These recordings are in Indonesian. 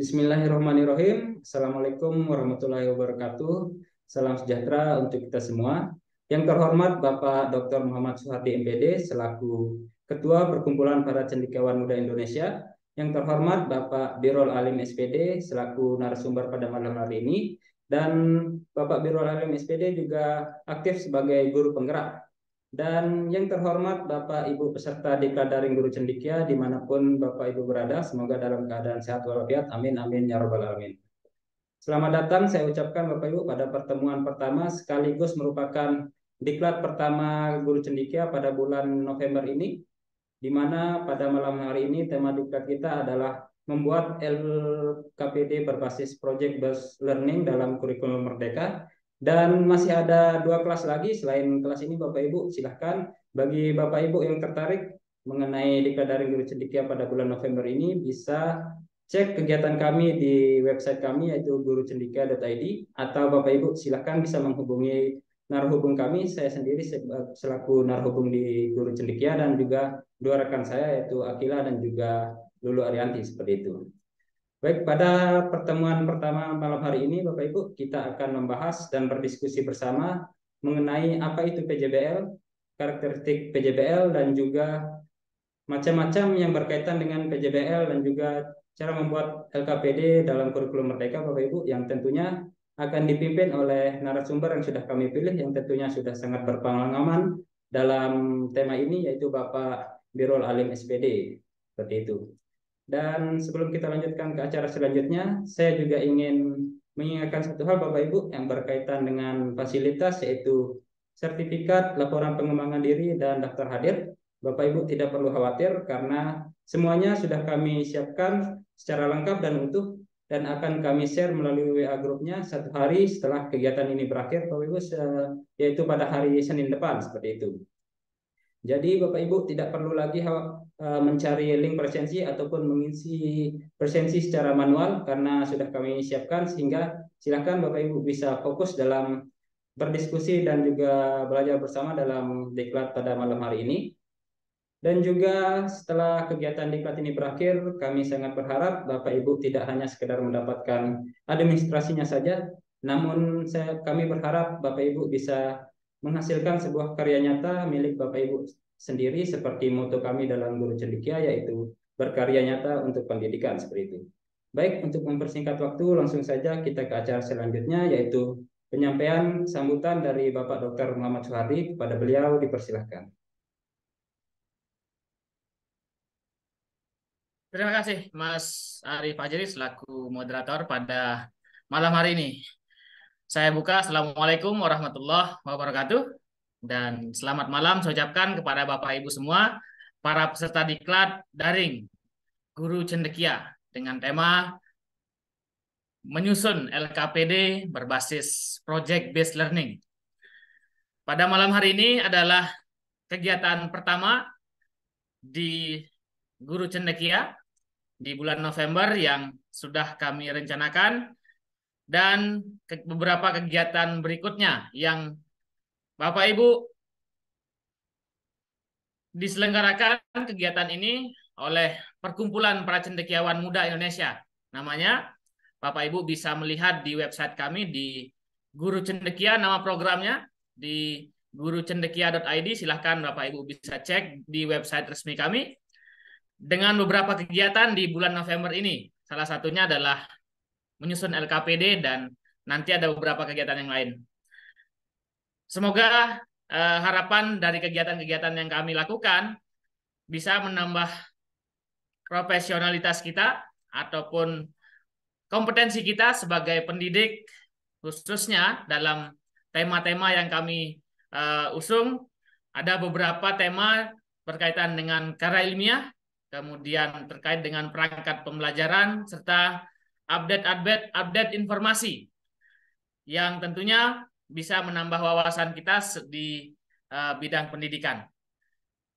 Bismillahirrahmanirrahim. Assalamualaikum warahmatullahi wabarakatuh. Salam sejahtera untuk kita semua. Yang terhormat Bapak Dr. Muhammad Suhati MPD selaku Ketua Perkumpulan Para Cendikawan Muda Indonesia. Yang terhormat Bapak Birol Alim SPD selaku narasumber pada malam hari ini. Dan Bapak Birol Alim SPD juga aktif sebagai guru penggerak dan yang terhormat Bapak Ibu peserta Diklat Daring Guru Cendikia dimanapun Bapak Ibu berada, semoga dalam keadaan sehat walafiat. Amin, amin, ya robbal alamin. Selamat datang saya ucapkan Bapak Ibu pada pertemuan pertama sekaligus merupakan Diklat pertama Guru Cendikia pada bulan November ini, di mana pada malam hari ini tema Diklat kita adalah membuat LKPD berbasis project based learning dalam kurikulum merdeka dan masih ada dua kelas lagi selain kelas ini Bapak Ibu silahkan bagi Bapak Ibu yang tertarik mengenai Diklat Daring Guru Cendikia pada bulan November ini bisa cek kegiatan kami di website kami yaitu guru gurucendika.id atau Bapak Ibu silahkan bisa menghubungi narhubung kami saya sendiri selaku narhubung di Guru Cendikia dan juga dua rekan saya yaitu Akila dan juga Lulu Arianti seperti itu. Baik, pada pertemuan pertama malam hari ini, Bapak Ibu, kita akan membahas dan berdiskusi bersama mengenai apa itu PJBL, karakteristik PJBL, dan juga macam-macam yang berkaitan dengan PJBL dan juga cara membuat LKPD dalam kurikulum merdeka, Bapak Ibu, yang tentunya akan dipimpin oleh narasumber yang sudah kami pilih, yang tentunya sudah sangat berpengalaman dalam tema ini, yaitu Bapak Birol Alim SPD. Seperti itu. Dan sebelum kita lanjutkan ke acara selanjutnya, saya juga ingin mengingatkan satu hal Bapak Ibu yang berkaitan dengan fasilitas yaitu sertifikat laporan pengembangan diri dan daftar hadir. Bapak Ibu tidak perlu khawatir karena semuanya sudah kami siapkan secara lengkap dan utuh dan akan kami share melalui WA grupnya satu hari setelah kegiatan ini berakhir Bapak Ibu yaitu pada hari Senin depan seperti itu. Jadi Bapak Ibu tidak perlu lagi e, mencari link presensi ataupun mengisi presensi secara manual karena sudah kami siapkan sehingga silakan Bapak Ibu bisa fokus dalam berdiskusi dan juga belajar bersama dalam diklat pada malam hari ini. Dan juga setelah kegiatan diklat ini berakhir, kami sangat berharap Bapak Ibu tidak hanya sekedar mendapatkan administrasinya saja, namun kami berharap Bapak Ibu bisa menghasilkan sebuah karya nyata milik Bapak Ibu sendiri seperti moto kami dalam Guru Cendekia yaitu berkarya nyata untuk pendidikan seperti itu. Baik, untuk mempersingkat waktu langsung saja kita ke acara selanjutnya yaitu penyampaian sambutan dari Bapak Dr. Muhammad Suhardi kepada beliau dipersilahkan. Terima kasih Mas Arif Fajri selaku moderator pada malam hari ini. Saya buka Assalamualaikum warahmatullahi wabarakatuh. Dan selamat malam saya ucapkan kepada Bapak Ibu semua, para peserta diklat daring Guru Cendekia dengan tema menyusun LKPD berbasis project based learning. Pada malam hari ini adalah kegiatan pertama di Guru Cendekia di bulan November yang sudah kami rencanakan dan ke beberapa kegiatan berikutnya yang Bapak Ibu diselenggarakan kegiatan ini oleh Perkumpulan Para Cendekiawan Muda Indonesia. Namanya Bapak Ibu bisa melihat di website kami di Guru Cendekia nama programnya di gurucendekia.id silahkan Bapak Ibu bisa cek di website resmi kami dengan beberapa kegiatan di bulan November ini. Salah satunya adalah menyusun LKPD dan nanti ada beberapa kegiatan yang lain. Semoga uh, harapan dari kegiatan-kegiatan yang kami lakukan bisa menambah profesionalitas kita ataupun kompetensi kita sebagai pendidik khususnya dalam tema-tema yang kami uh, usung ada beberapa tema berkaitan dengan karya ilmiah, kemudian terkait dengan perangkat pembelajaran serta update update update informasi yang tentunya bisa menambah wawasan kita di uh, bidang pendidikan.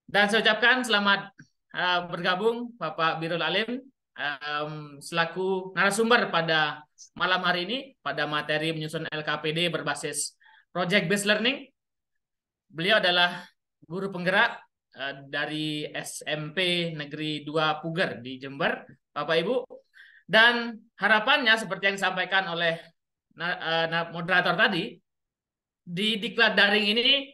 Dan saya ucapkan selamat uh, bergabung Bapak Birul Alim um, selaku narasumber pada malam hari ini pada materi menyusun LKPD berbasis project based learning. Beliau adalah guru penggerak uh, dari SMP Negeri 2 Puger di Jember. Bapak Ibu, dan harapannya seperti yang disampaikan oleh eh, moderator tadi, di diklat daring ini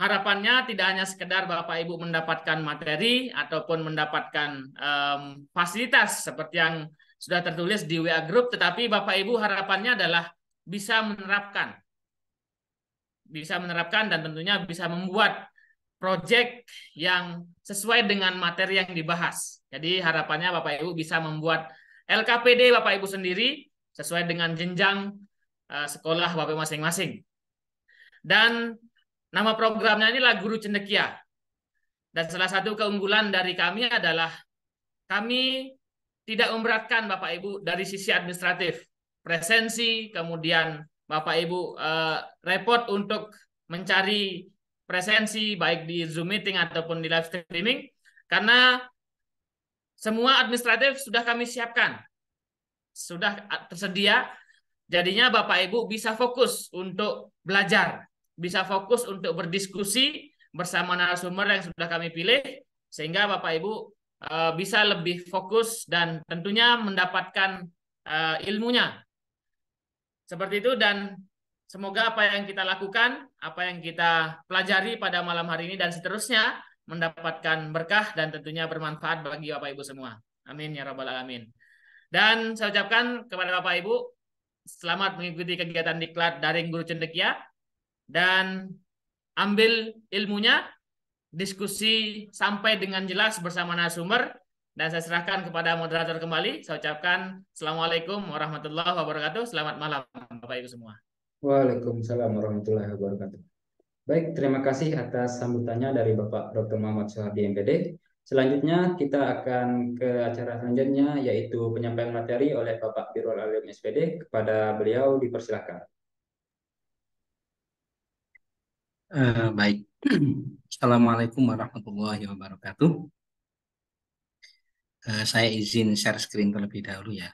harapannya tidak hanya sekedar Bapak Ibu mendapatkan materi ataupun mendapatkan um, fasilitas seperti yang sudah tertulis di WA Group, tetapi Bapak Ibu harapannya adalah bisa menerapkan. Bisa menerapkan dan tentunya bisa membuat proyek yang sesuai dengan materi yang dibahas. Jadi harapannya Bapak Ibu bisa membuat LKPD Bapak Ibu sendiri sesuai dengan jenjang eh, sekolah Bapak masing-masing. Dan nama programnya inilah Guru Cendekia. Dan salah satu keunggulan dari kami adalah kami tidak memberatkan Bapak Ibu dari sisi administratif, presensi, kemudian Bapak Ibu uh, repot untuk mencari presensi baik di Zoom meeting ataupun di live streaming karena semua administratif sudah kami siapkan. Sudah ah, tersedia. Jadinya Bapak Ibu bisa fokus untuk belajar, bisa fokus untuk berdiskusi bersama narasumber yang sudah kami pilih sehingga Bapak Ibu eh, bisa lebih fokus dan tentunya mendapatkan eh, ilmunya. Seperti itu dan semoga apa yang kita lakukan, apa yang kita pelajari pada malam hari ini dan seterusnya mendapatkan berkah dan tentunya bermanfaat bagi Bapak Ibu semua. Amin ya rabbal alamin. Dan saya ucapkan kepada Bapak Ibu selamat mengikuti kegiatan diklat dari Guru Cendekia dan ambil ilmunya, diskusi sampai dengan jelas bersama narasumber dan saya serahkan kepada moderator kembali. Saya ucapkan Assalamualaikum warahmatullahi wabarakatuh. Selamat malam Bapak Ibu semua. Waalaikumsalam warahmatullahi wabarakatuh. Baik, terima kasih atas sambutannya dari Bapak Dr. Muhammad Soehardi MPD. Selanjutnya kita akan ke acara selanjutnya yaitu penyampaian materi oleh Bapak Birol Alim SPD kepada beliau dipersilakan. Uh, baik. Assalamualaikum warahmatullahi wabarakatuh. Uh, saya izin share screen terlebih dahulu ya.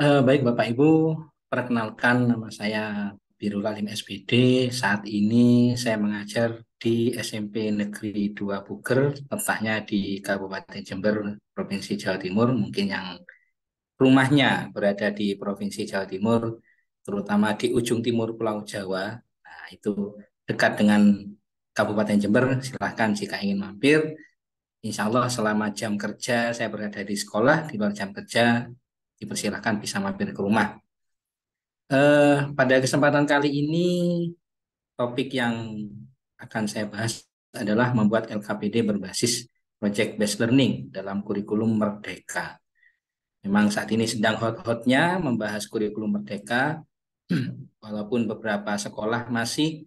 Eh, baik Bapak Ibu, perkenalkan nama saya Birul Alim SPD. Saat ini saya mengajar di SMP Negeri 2 Puger, letaknya di Kabupaten Jember, Provinsi Jawa Timur. Mungkin yang rumahnya berada di Provinsi Jawa Timur, terutama di ujung timur Pulau Jawa. Nah, itu dekat dengan Kabupaten Jember, silahkan jika ingin mampir. Insya Allah selama jam kerja saya berada di sekolah, di luar jam kerja dipersilahkan bisa mampir ke rumah. Eh, pada kesempatan kali ini topik yang akan saya bahas adalah membuat LKPD berbasis project based learning dalam kurikulum Merdeka. Memang saat ini sedang hot-hotnya membahas kurikulum Merdeka, walaupun beberapa sekolah masih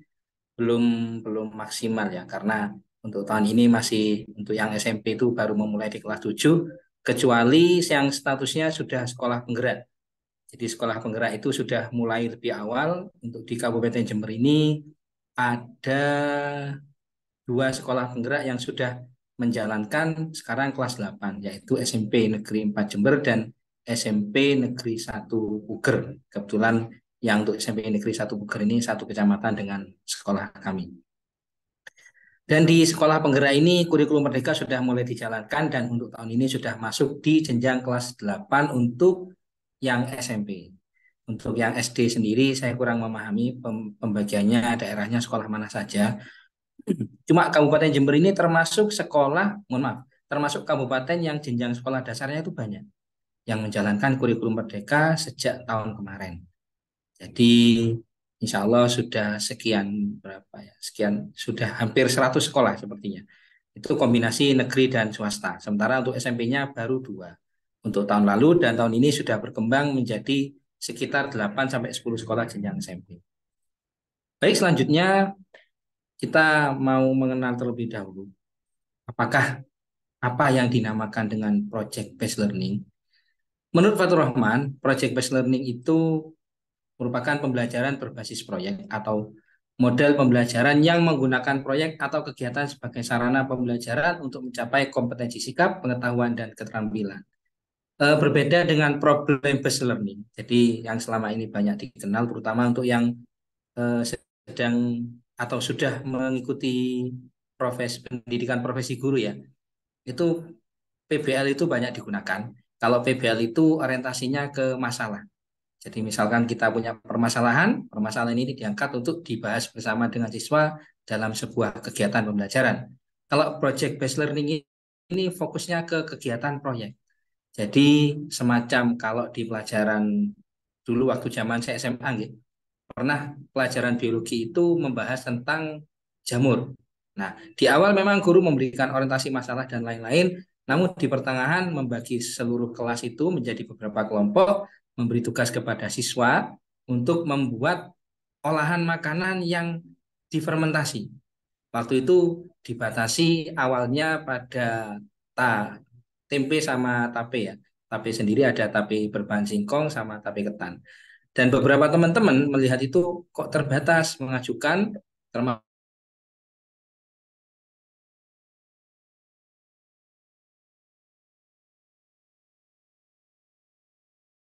belum belum maksimal ya karena untuk tahun ini masih untuk yang SMP itu baru memulai di kelas 7 kecuali yang statusnya sudah sekolah penggerak. Jadi sekolah penggerak itu sudah mulai lebih awal untuk di Kabupaten Jember ini ada dua sekolah penggerak yang sudah menjalankan sekarang kelas 8 yaitu SMP Negeri 4 Jember dan SMP Negeri 1 Uger Kebetulan yang untuk SMP Negeri satu Buker ini satu kecamatan dengan sekolah kami. Dan di sekolah penggerak ini kurikulum merdeka sudah mulai dijalankan dan untuk tahun ini sudah masuk di jenjang kelas 8 untuk yang SMP. Untuk yang SD sendiri saya kurang memahami pembagiannya daerahnya sekolah mana saja. Cuma Kabupaten Jember ini termasuk sekolah, mohon maaf, termasuk kabupaten yang jenjang sekolah dasarnya itu banyak yang menjalankan kurikulum merdeka sejak tahun kemarin. Jadi insya Allah sudah sekian berapa ya, sekian sudah hampir 100 sekolah sepertinya. Itu kombinasi negeri dan swasta. Sementara untuk SMP-nya baru dua. Untuk tahun lalu dan tahun ini sudah berkembang menjadi sekitar 8 sampai 10 sekolah jenjang SMP. Baik, selanjutnya kita mau mengenal terlebih dahulu apakah apa yang dinamakan dengan project based learning. Menurut Fatur Rahman, project based learning itu merupakan pembelajaran berbasis proyek atau model pembelajaran yang menggunakan proyek atau kegiatan sebagai sarana pembelajaran untuk mencapai kompetensi sikap, pengetahuan, dan keterampilan. Eh, berbeda dengan problem-based learning, jadi yang selama ini banyak dikenal, terutama untuk yang eh, sedang atau sudah mengikuti profesi pendidikan profesi guru ya, itu PBL itu banyak digunakan. Kalau PBL itu orientasinya ke masalah. Jadi misalkan kita punya permasalahan, permasalahan ini diangkat untuk dibahas bersama dengan siswa dalam sebuah kegiatan pembelajaran. Kalau project based learning ini fokusnya ke kegiatan proyek. Jadi semacam kalau di pelajaran dulu waktu zaman saya SMA gitu, pernah pelajaran biologi itu membahas tentang jamur. Nah, di awal memang guru memberikan orientasi masalah dan lain-lain, namun di pertengahan membagi seluruh kelas itu menjadi beberapa kelompok memberi tugas kepada siswa untuk membuat olahan makanan yang difermentasi. Waktu itu dibatasi awalnya pada ta, tempe sama tape ya. Tape sendiri ada tape berbahan singkong sama tape ketan. Dan beberapa teman-teman melihat itu kok terbatas mengajukan termasuk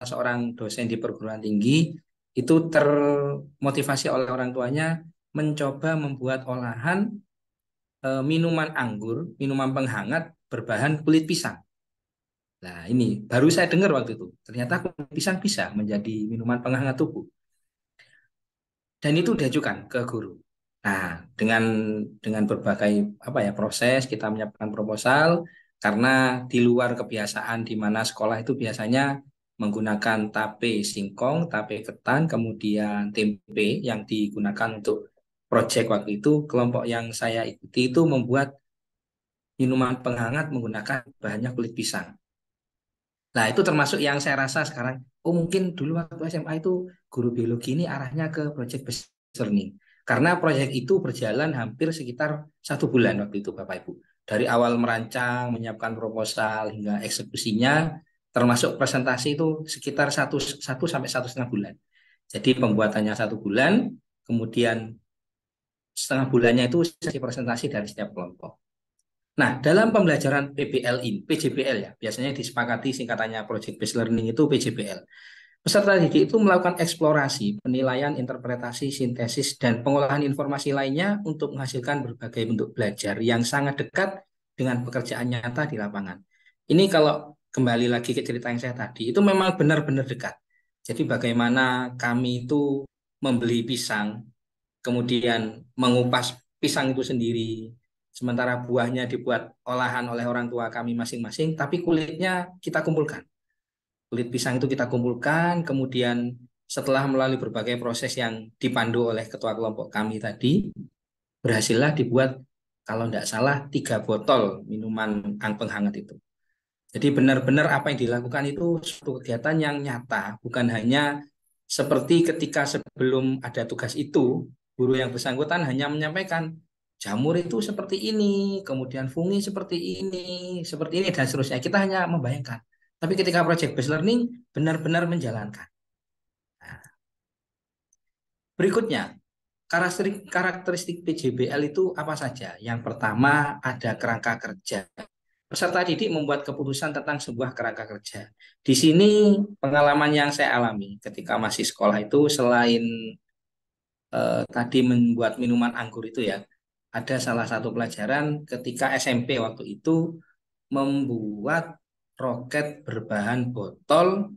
seorang dosen di perguruan tinggi itu termotivasi oleh orang tuanya mencoba membuat olahan e, minuman anggur, minuman penghangat berbahan kulit pisang. Nah ini baru saya dengar waktu itu. Ternyata kulit pisang bisa menjadi minuman penghangat tubuh. Dan itu diajukan ke guru. Nah dengan dengan berbagai apa ya proses kita menyiapkan proposal karena di luar kebiasaan di mana sekolah itu biasanya menggunakan tape singkong, tape ketan, kemudian tempe yang digunakan untuk proyek waktu itu. Kelompok yang saya ikuti itu membuat minuman penghangat menggunakan banyak kulit pisang. Nah, itu termasuk yang saya rasa sekarang, oh mungkin dulu waktu SMA itu guru biologi ini arahnya ke proyek besar nih. Karena proyek itu berjalan hampir sekitar satu bulan waktu itu, Bapak Ibu. Dari awal merancang, menyiapkan proposal, hingga eksekusinya, termasuk presentasi itu sekitar 1, 1 sampai satu setengah bulan. Jadi pembuatannya satu bulan, kemudian setengah bulannya itu sesi presentasi dari setiap kelompok. Nah, dalam pembelajaran PBL ini, PJBL ya, biasanya disepakati singkatannya Project Based Learning itu PJBL. Peserta didik itu melakukan eksplorasi, penilaian, interpretasi, sintesis, dan pengolahan informasi lainnya untuk menghasilkan berbagai bentuk belajar yang sangat dekat dengan pekerjaan nyata di lapangan. Ini kalau kembali lagi ke cerita yang saya tadi, itu memang benar-benar dekat. Jadi bagaimana kami itu membeli pisang, kemudian mengupas pisang itu sendiri, sementara buahnya dibuat olahan oleh orang tua kami masing-masing, tapi kulitnya kita kumpulkan. Kulit pisang itu kita kumpulkan, kemudian setelah melalui berbagai proses yang dipandu oleh ketua kelompok kami tadi, berhasillah dibuat kalau tidak salah tiga botol minuman ang penghangat itu. Jadi benar-benar apa yang dilakukan itu suatu kegiatan yang nyata, bukan hanya seperti ketika sebelum ada tugas itu, guru yang bersangkutan hanya menyampaikan jamur itu seperti ini, kemudian fungi seperti ini, seperti ini dan seterusnya. Kita hanya membayangkan. Tapi ketika project based learning benar-benar menjalankan. Nah. Berikutnya, karakteristik PJBL itu apa saja? Yang pertama ada kerangka kerja peserta didik membuat keputusan tentang sebuah kerangka kerja. Di sini pengalaman yang saya alami ketika masih sekolah itu selain eh, tadi membuat minuman anggur itu ya, ada salah satu pelajaran ketika SMP waktu itu membuat roket berbahan botol.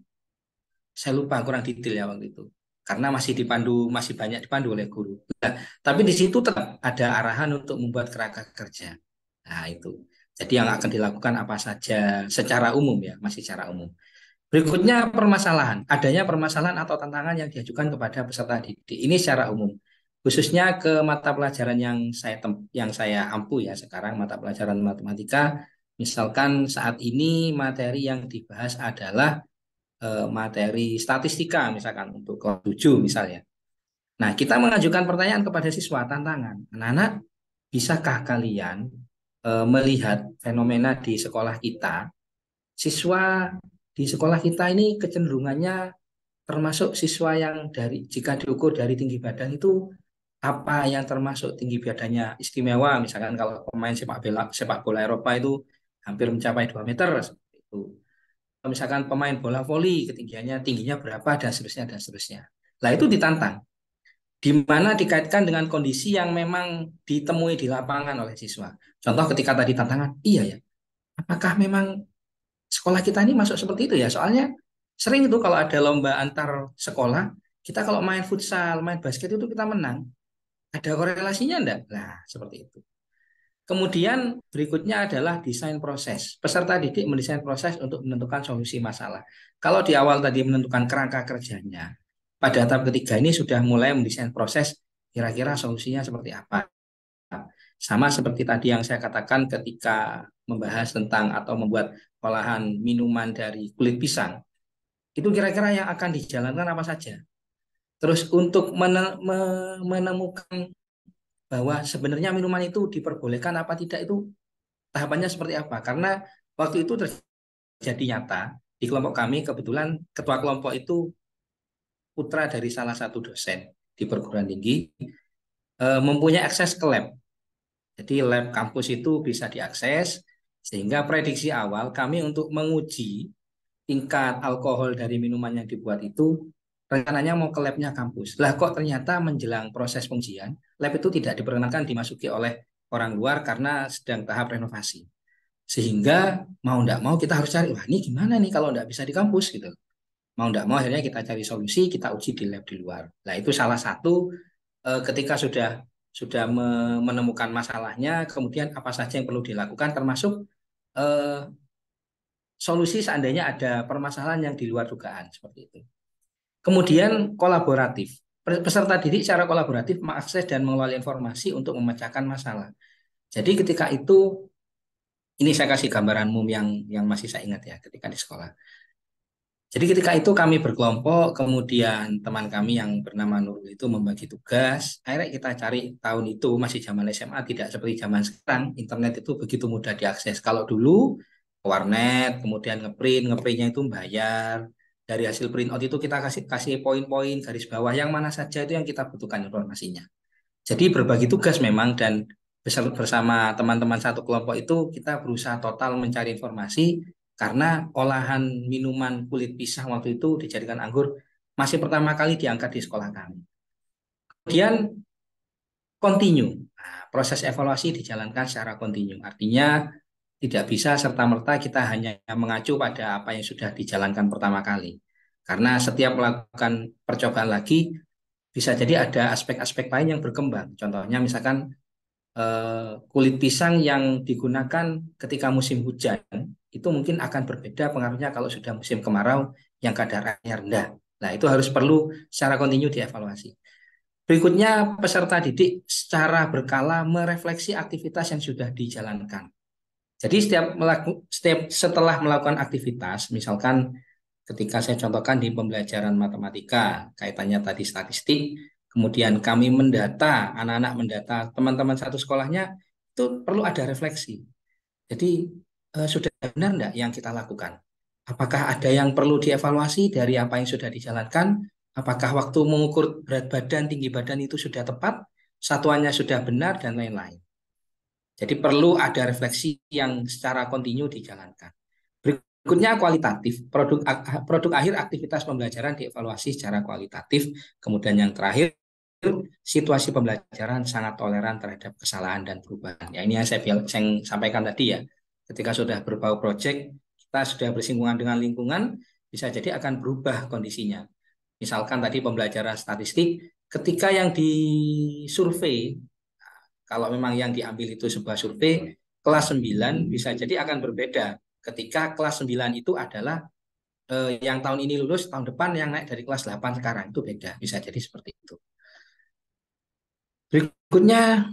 Saya lupa kurang detail ya waktu itu karena masih dipandu masih banyak dipandu oleh guru. Nah, tapi di situ tetap ada arahan untuk membuat kerangka kerja. Nah itu. Jadi yang akan dilakukan apa saja secara umum ya, masih secara umum. Berikutnya permasalahan, adanya permasalahan atau tantangan yang diajukan kepada peserta didik. Ini secara umum, khususnya ke mata pelajaran yang saya tem yang saya ampu ya sekarang mata pelajaran matematika. Misalkan saat ini materi yang dibahas adalah eh, materi statistika misalkan untuk kelas 7 misalnya. Nah, kita mengajukan pertanyaan kepada siswa tantangan. Anak-anak, bisakah kalian Eh, melihat fenomena di sekolah kita, siswa di sekolah kita ini kecenderungannya termasuk siswa yang dari jika diukur dari tinggi badan itu apa yang termasuk tinggi badannya istimewa misalkan kalau pemain sepak bola sepak bola Eropa itu hampir mencapai 2 meter seperti itu misalkan pemain bola voli ketinggiannya tingginya berapa dan seterusnya dan seterusnya lah itu ditantang di mana dikaitkan dengan kondisi yang memang ditemui di lapangan oleh siswa. Contoh ketika tadi tantangan, iya ya. Apakah memang sekolah kita ini masuk seperti itu ya? Soalnya sering itu kalau ada lomba antar sekolah, kita kalau main futsal, main basket itu kita menang. Ada korelasinya enggak? Nah, seperti itu. Kemudian berikutnya adalah desain proses. Peserta didik mendesain proses untuk menentukan solusi masalah. Kalau di awal tadi menentukan kerangka kerjanya, pada tahap ketiga ini sudah mulai mendesain proses kira-kira solusinya seperti apa. Sama seperti tadi yang saya katakan ketika membahas tentang atau membuat olahan minuman dari kulit pisang. Itu kira-kira yang akan dijalankan apa saja. Terus untuk menemukan bahwa sebenarnya minuman itu diperbolehkan apa tidak itu tahapannya seperti apa. Karena waktu itu terjadi nyata di kelompok kami kebetulan ketua kelompok itu putra dari salah satu dosen di perguruan tinggi eh, mempunyai akses ke lab. Jadi lab kampus itu bisa diakses sehingga prediksi awal kami untuk menguji tingkat alkohol dari minuman yang dibuat itu rencananya mau ke labnya kampus. Lah kok ternyata menjelang proses pengujian lab itu tidak diperkenankan dimasuki oleh orang luar karena sedang tahap renovasi. Sehingga mau tidak mau kita harus cari, wah ini gimana nih kalau tidak bisa di kampus gitu mau tidak mau akhirnya kita cari solusi kita uji di lab di luar nah itu salah satu eh, ketika sudah sudah menemukan masalahnya kemudian apa saja yang perlu dilakukan termasuk eh, solusi seandainya ada permasalahan yang di luar dugaan seperti itu kemudian kolaboratif peserta didik secara kolaboratif mengakses dan mengelola informasi untuk memecahkan masalah jadi ketika itu ini saya kasih gambaran umum yang yang masih saya ingat ya ketika di sekolah jadi ketika itu kami berkelompok, kemudian teman kami yang bernama Nurul itu membagi tugas. Akhirnya kita cari tahun itu masih zaman SMA, tidak seperti zaman sekarang. Internet itu begitu mudah diakses. Kalau dulu ke warnet, kemudian ngeprint, ngeprintnya itu bayar. Dari hasil print out itu kita kasih kasih poin-poin garis bawah yang mana saja itu yang kita butuhkan informasinya. Jadi berbagi tugas memang dan bersama teman-teman satu kelompok itu kita berusaha total mencari informasi karena olahan minuman kulit pisang waktu itu dijadikan anggur masih pertama kali diangkat di sekolah kami. Kemudian kontinu Nah, proses evaluasi dijalankan secara kontinu. Artinya tidak bisa serta-merta kita hanya mengacu pada apa yang sudah dijalankan pertama kali. Karena setiap melakukan percobaan lagi bisa jadi ada aspek-aspek lain yang berkembang. Contohnya misalkan eh, kulit pisang yang digunakan ketika musim hujan itu mungkin akan berbeda pengaruhnya kalau sudah musim kemarau yang kadar airnya rendah. Nah, itu harus perlu secara kontinu dievaluasi. Berikutnya, peserta didik secara berkala merefleksi aktivitas yang sudah dijalankan. Jadi setiap, melaku, setiap setelah melakukan aktivitas, misalkan ketika saya contohkan di pembelajaran matematika, kaitannya tadi statistik, kemudian kami mendata, anak-anak mendata teman-teman satu sekolahnya, itu perlu ada refleksi. Jadi eh, sudah benar enggak yang kita lakukan? Apakah ada yang perlu dievaluasi dari apa yang sudah dijalankan? Apakah waktu mengukur berat badan, tinggi badan itu sudah tepat? Satuannya sudah benar dan lain-lain. Jadi perlu ada refleksi yang secara kontinu dijalankan. Berikutnya kualitatif, produk ah, produk akhir aktivitas pembelajaran dievaluasi secara kualitatif. Kemudian yang terakhir situasi pembelajaran sangat toleran terhadap kesalahan dan perubahan. Ya ini yang saya, saya sampaikan tadi ya Ketika sudah berbau proyek, kita sudah bersinggungan dengan lingkungan, bisa jadi akan berubah kondisinya. Misalkan tadi pembelajaran statistik, ketika yang disurvei, kalau memang yang diambil itu sebuah survei, kelas 9 bisa jadi akan berbeda. Ketika kelas 9 itu adalah eh, yang tahun ini lulus, tahun depan yang naik dari kelas 8 sekarang, itu beda. Bisa jadi seperti itu. Berikutnya,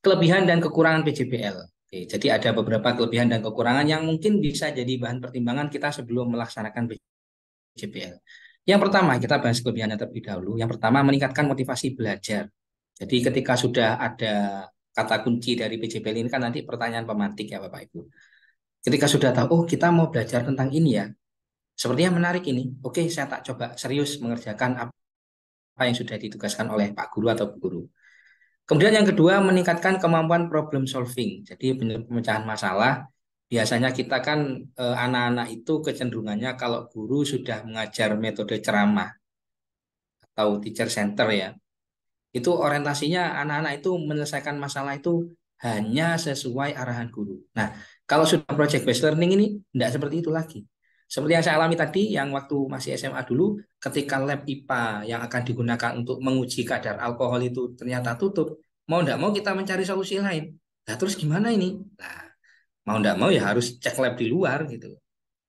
kelebihan dan kekurangan PJBL. Oke, jadi ada beberapa kelebihan dan kekurangan yang mungkin bisa jadi bahan pertimbangan kita sebelum melaksanakan BJPL. Yang pertama, kita bahas kelebihannya terlebih dahulu. Yang pertama, meningkatkan motivasi belajar. Jadi ketika sudah ada kata kunci dari BJPL ini kan nanti pertanyaan pemantik ya Bapak Ibu. Ketika sudah tahu, oh kita mau belajar tentang ini ya. Sepertinya menarik ini. Oke, saya tak coba serius mengerjakan apa yang sudah ditugaskan oleh Pak Guru atau Bu Guru. Kemudian yang kedua meningkatkan kemampuan problem solving. Jadi pemecahan masalah biasanya kita kan eh, anak-anak itu kecenderungannya kalau guru sudah mengajar metode ceramah atau teacher center ya. Itu orientasinya anak-anak itu menyelesaikan masalah itu hanya sesuai arahan guru. Nah, kalau sudah project based learning ini tidak seperti itu lagi. Seperti yang saya alami tadi, yang waktu masih SMA dulu, ketika lab IPA yang akan digunakan untuk menguji kadar alkohol itu ternyata tutup, mau tidak mau kita mencari solusi lain. Nah, terus gimana ini? Nah, mau tidak mau ya harus cek lab di luar gitu.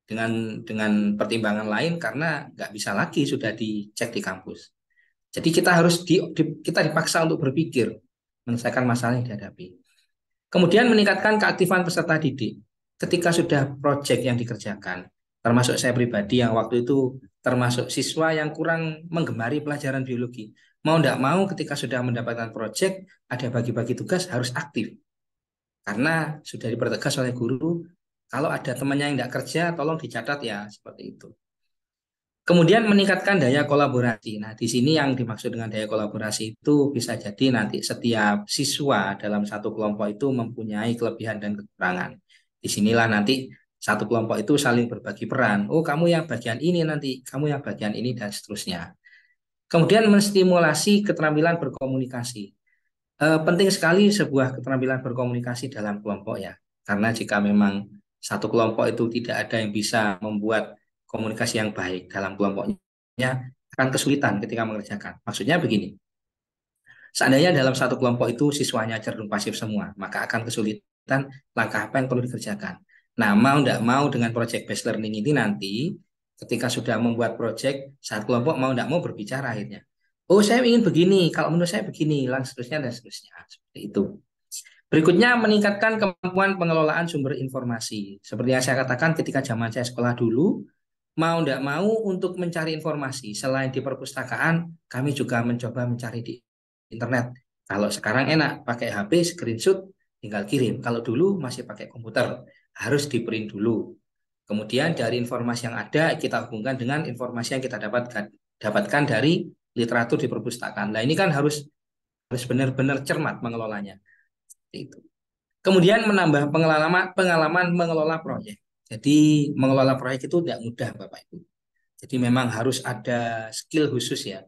Dengan dengan pertimbangan lain karena nggak bisa lagi sudah dicek di kampus. Jadi kita harus di, di, kita dipaksa untuk berpikir menyelesaikan masalah yang dihadapi. Kemudian meningkatkan keaktifan peserta didik. Ketika sudah proyek yang dikerjakan, termasuk saya pribadi yang waktu itu termasuk siswa yang kurang menggemari pelajaran biologi. Mau tidak mau ketika sudah mendapatkan proyek, ada bagi-bagi tugas harus aktif. Karena sudah dipertegas oleh guru, kalau ada temannya yang tidak kerja, tolong dicatat ya, seperti itu. Kemudian meningkatkan daya kolaborasi. Nah, di sini yang dimaksud dengan daya kolaborasi itu bisa jadi nanti setiap siswa dalam satu kelompok itu mempunyai kelebihan dan kekurangan. Disinilah nanti satu kelompok itu saling berbagi peran. Oh, kamu yang bagian ini nanti, kamu yang bagian ini dan seterusnya. Kemudian menstimulasi keterampilan berkomunikasi. E, penting sekali sebuah keterampilan berkomunikasi dalam kelompok ya. Karena jika memang satu kelompok itu tidak ada yang bisa membuat komunikasi yang baik dalam kelompoknya akan kesulitan ketika mengerjakan. Maksudnya begini. Seandainya dalam satu kelompok itu siswanya cenderung pasif semua, maka akan kesulitan langkah apa yang perlu dikerjakan. Nah, mau tidak mau dengan project based learning ini nanti ketika sudah membuat project saat kelompok mau tidak mau berbicara akhirnya. Oh, saya ingin begini, kalau menurut saya begini, langsung seterusnya dan seterusnya. Seperti itu. Berikutnya meningkatkan kemampuan pengelolaan sumber informasi. Seperti yang saya katakan ketika zaman saya sekolah dulu, mau tidak mau untuk mencari informasi selain di perpustakaan, kami juga mencoba mencari di internet. Kalau sekarang enak pakai HP screenshot tinggal kirim. Kalau dulu masih pakai komputer harus diperin dulu. Kemudian dari informasi yang ada kita hubungkan dengan informasi yang kita dapatkan dapatkan dari literatur di perpustakaan. Nah ini kan harus harus benar-benar cermat mengelolanya. Itu. Kemudian menambah pengalaman pengalaman mengelola proyek. Jadi mengelola proyek itu tidak mudah Bapak Ibu. Jadi memang harus ada skill khusus ya.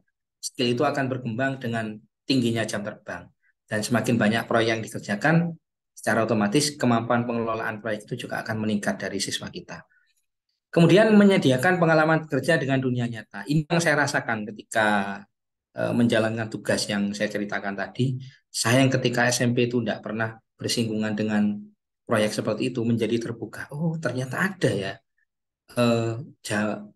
Skill itu akan berkembang dengan tingginya jam terbang. Dan semakin banyak proyek yang dikerjakan, secara otomatis kemampuan pengelolaan proyek itu juga akan meningkat dari siswa kita. Kemudian menyediakan pengalaman kerja dengan dunia nyata. Ini yang saya rasakan ketika e, menjalankan tugas yang saya ceritakan tadi. Saya yang ketika SMP itu tidak pernah bersinggungan dengan proyek seperti itu menjadi terbuka. Oh ternyata ada ya e,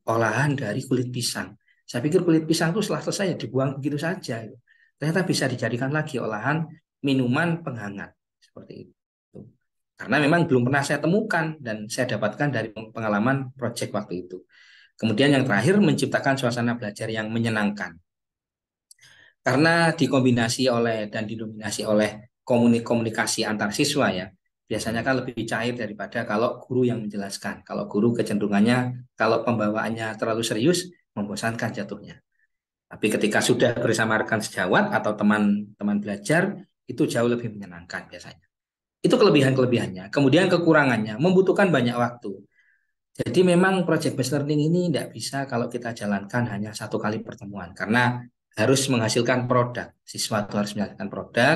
olahan dari kulit pisang. Saya pikir kulit pisang itu setelah selesai ya dibuang begitu saja. Ternyata bisa dijadikan lagi olahan minuman penghangat seperti itu karena memang belum pernah saya temukan dan saya dapatkan dari pengalaman proyek waktu itu. Kemudian yang terakhir menciptakan suasana belajar yang menyenangkan. Karena dikombinasi oleh dan didominasi oleh komunikasi antar siswa ya, biasanya kan lebih cair daripada kalau guru yang menjelaskan. Kalau guru kecenderungannya kalau pembawaannya terlalu serius membosankan jatuhnya. Tapi ketika sudah bersama rekan sejawat atau teman-teman belajar itu jauh lebih menyenangkan biasanya. Itu kelebihan-kelebihannya. Kemudian kekurangannya, membutuhkan banyak waktu. Jadi memang project based learning ini tidak bisa kalau kita jalankan hanya satu kali pertemuan karena harus menghasilkan produk. Siswa itu harus menghasilkan produk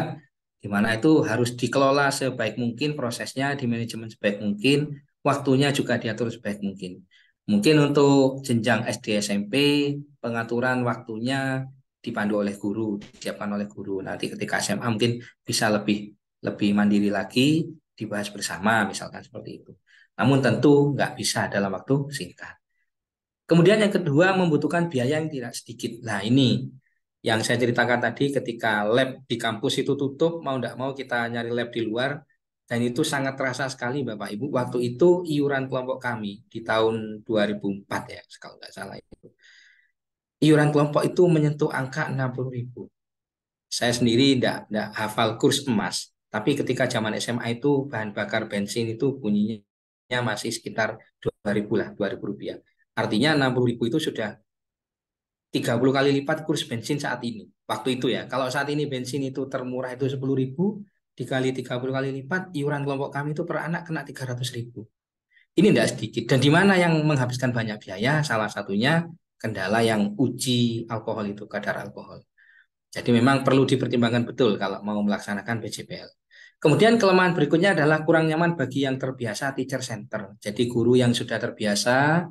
di mana itu harus dikelola sebaik mungkin prosesnya, di manajemen sebaik mungkin, waktunya juga diatur sebaik mungkin. Mungkin untuk jenjang SD SMP pengaturan waktunya dipandu oleh guru, disiapkan oleh guru. Nanti ketika SMA mungkin bisa lebih lebih mandiri lagi dibahas bersama misalkan seperti itu. Namun tentu nggak bisa dalam waktu singkat. Kemudian yang kedua membutuhkan biaya yang tidak sedikit. Nah ini yang saya ceritakan tadi ketika lab di kampus itu tutup mau tidak mau kita nyari lab di luar dan itu sangat terasa sekali Bapak Ibu. Waktu itu iuran kelompok kami di tahun 2004 ya kalau nggak salah itu. Iuran kelompok itu menyentuh angka 60 ribu. Saya sendiri tidak hafal kurs emas, tapi ketika zaman SMA itu bahan bakar bensin itu bunyinya masih sekitar 2000 lah, 2000 rupiah. Artinya puluh ribu itu sudah 30 kali lipat kurs bensin saat ini. Waktu itu ya, kalau saat ini bensin itu termurah itu sepuluh ribu, dikali 30 kali lipat, iuran kelompok kami itu per anak kena ratus ribu. Ini tidak sedikit. Dan di mana yang menghabiskan banyak biaya? Salah satunya kendala yang uji alkohol itu, kadar alkohol. Jadi memang perlu dipertimbangkan betul kalau mau melaksanakan PJBL. Kemudian kelemahan berikutnya adalah kurang nyaman bagi yang terbiasa teacher center. Jadi guru yang sudah terbiasa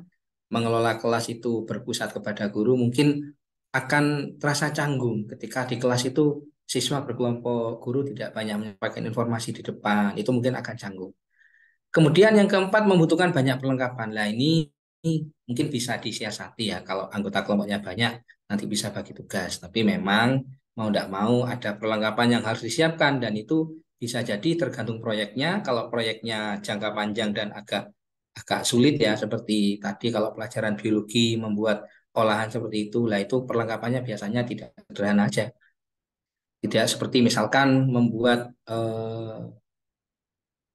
mengelola kelas itu berpusat kepada guru mungkin akan terasa canggung ketika di kelas itu siswa berkelompok guru tidak banyak menyampaikan informasi di depan itu mungkin akan canggung. Kemudian yang keempat membutuhkan banyak perlengkapan. Nah ini, ini mungkin bisa disiasati ya kalau anggota kelompoknya banyak nanti bisa bagi tugas. Tapi memang mau tidak mau ada perlengkapan yang harus disiapkan dan itu bisa jadi tergantung proyeknya. Kalau proyeknya jangka panjang dan agak agak sulit ya seperti tadi kalau pelajaran biologi membuat olahan seperti itu, lah itu perlengkapannya biasanya tidak sederhana aja. Tidak seperti misalkan membuat eh,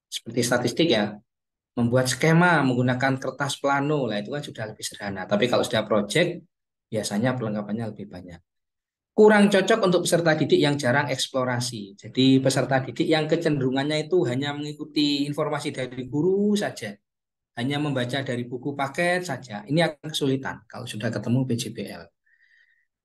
seperti statistik ya, membuat skema menggunakan kertas plano lah itu kan sudah lebih sederhana. Tapi kalau sudah proyek biasanya perlengkapannya lebih banyak kurang cocok untuk peserta didik yang jarang eksplorasi. Jadi peserta didik yang kecenderungannya itu hanya mengikuti informasi dari guru saja, hanya membaca dari buku paket saja. Ini akan kesulitan kalau sudah ketemu PJBL.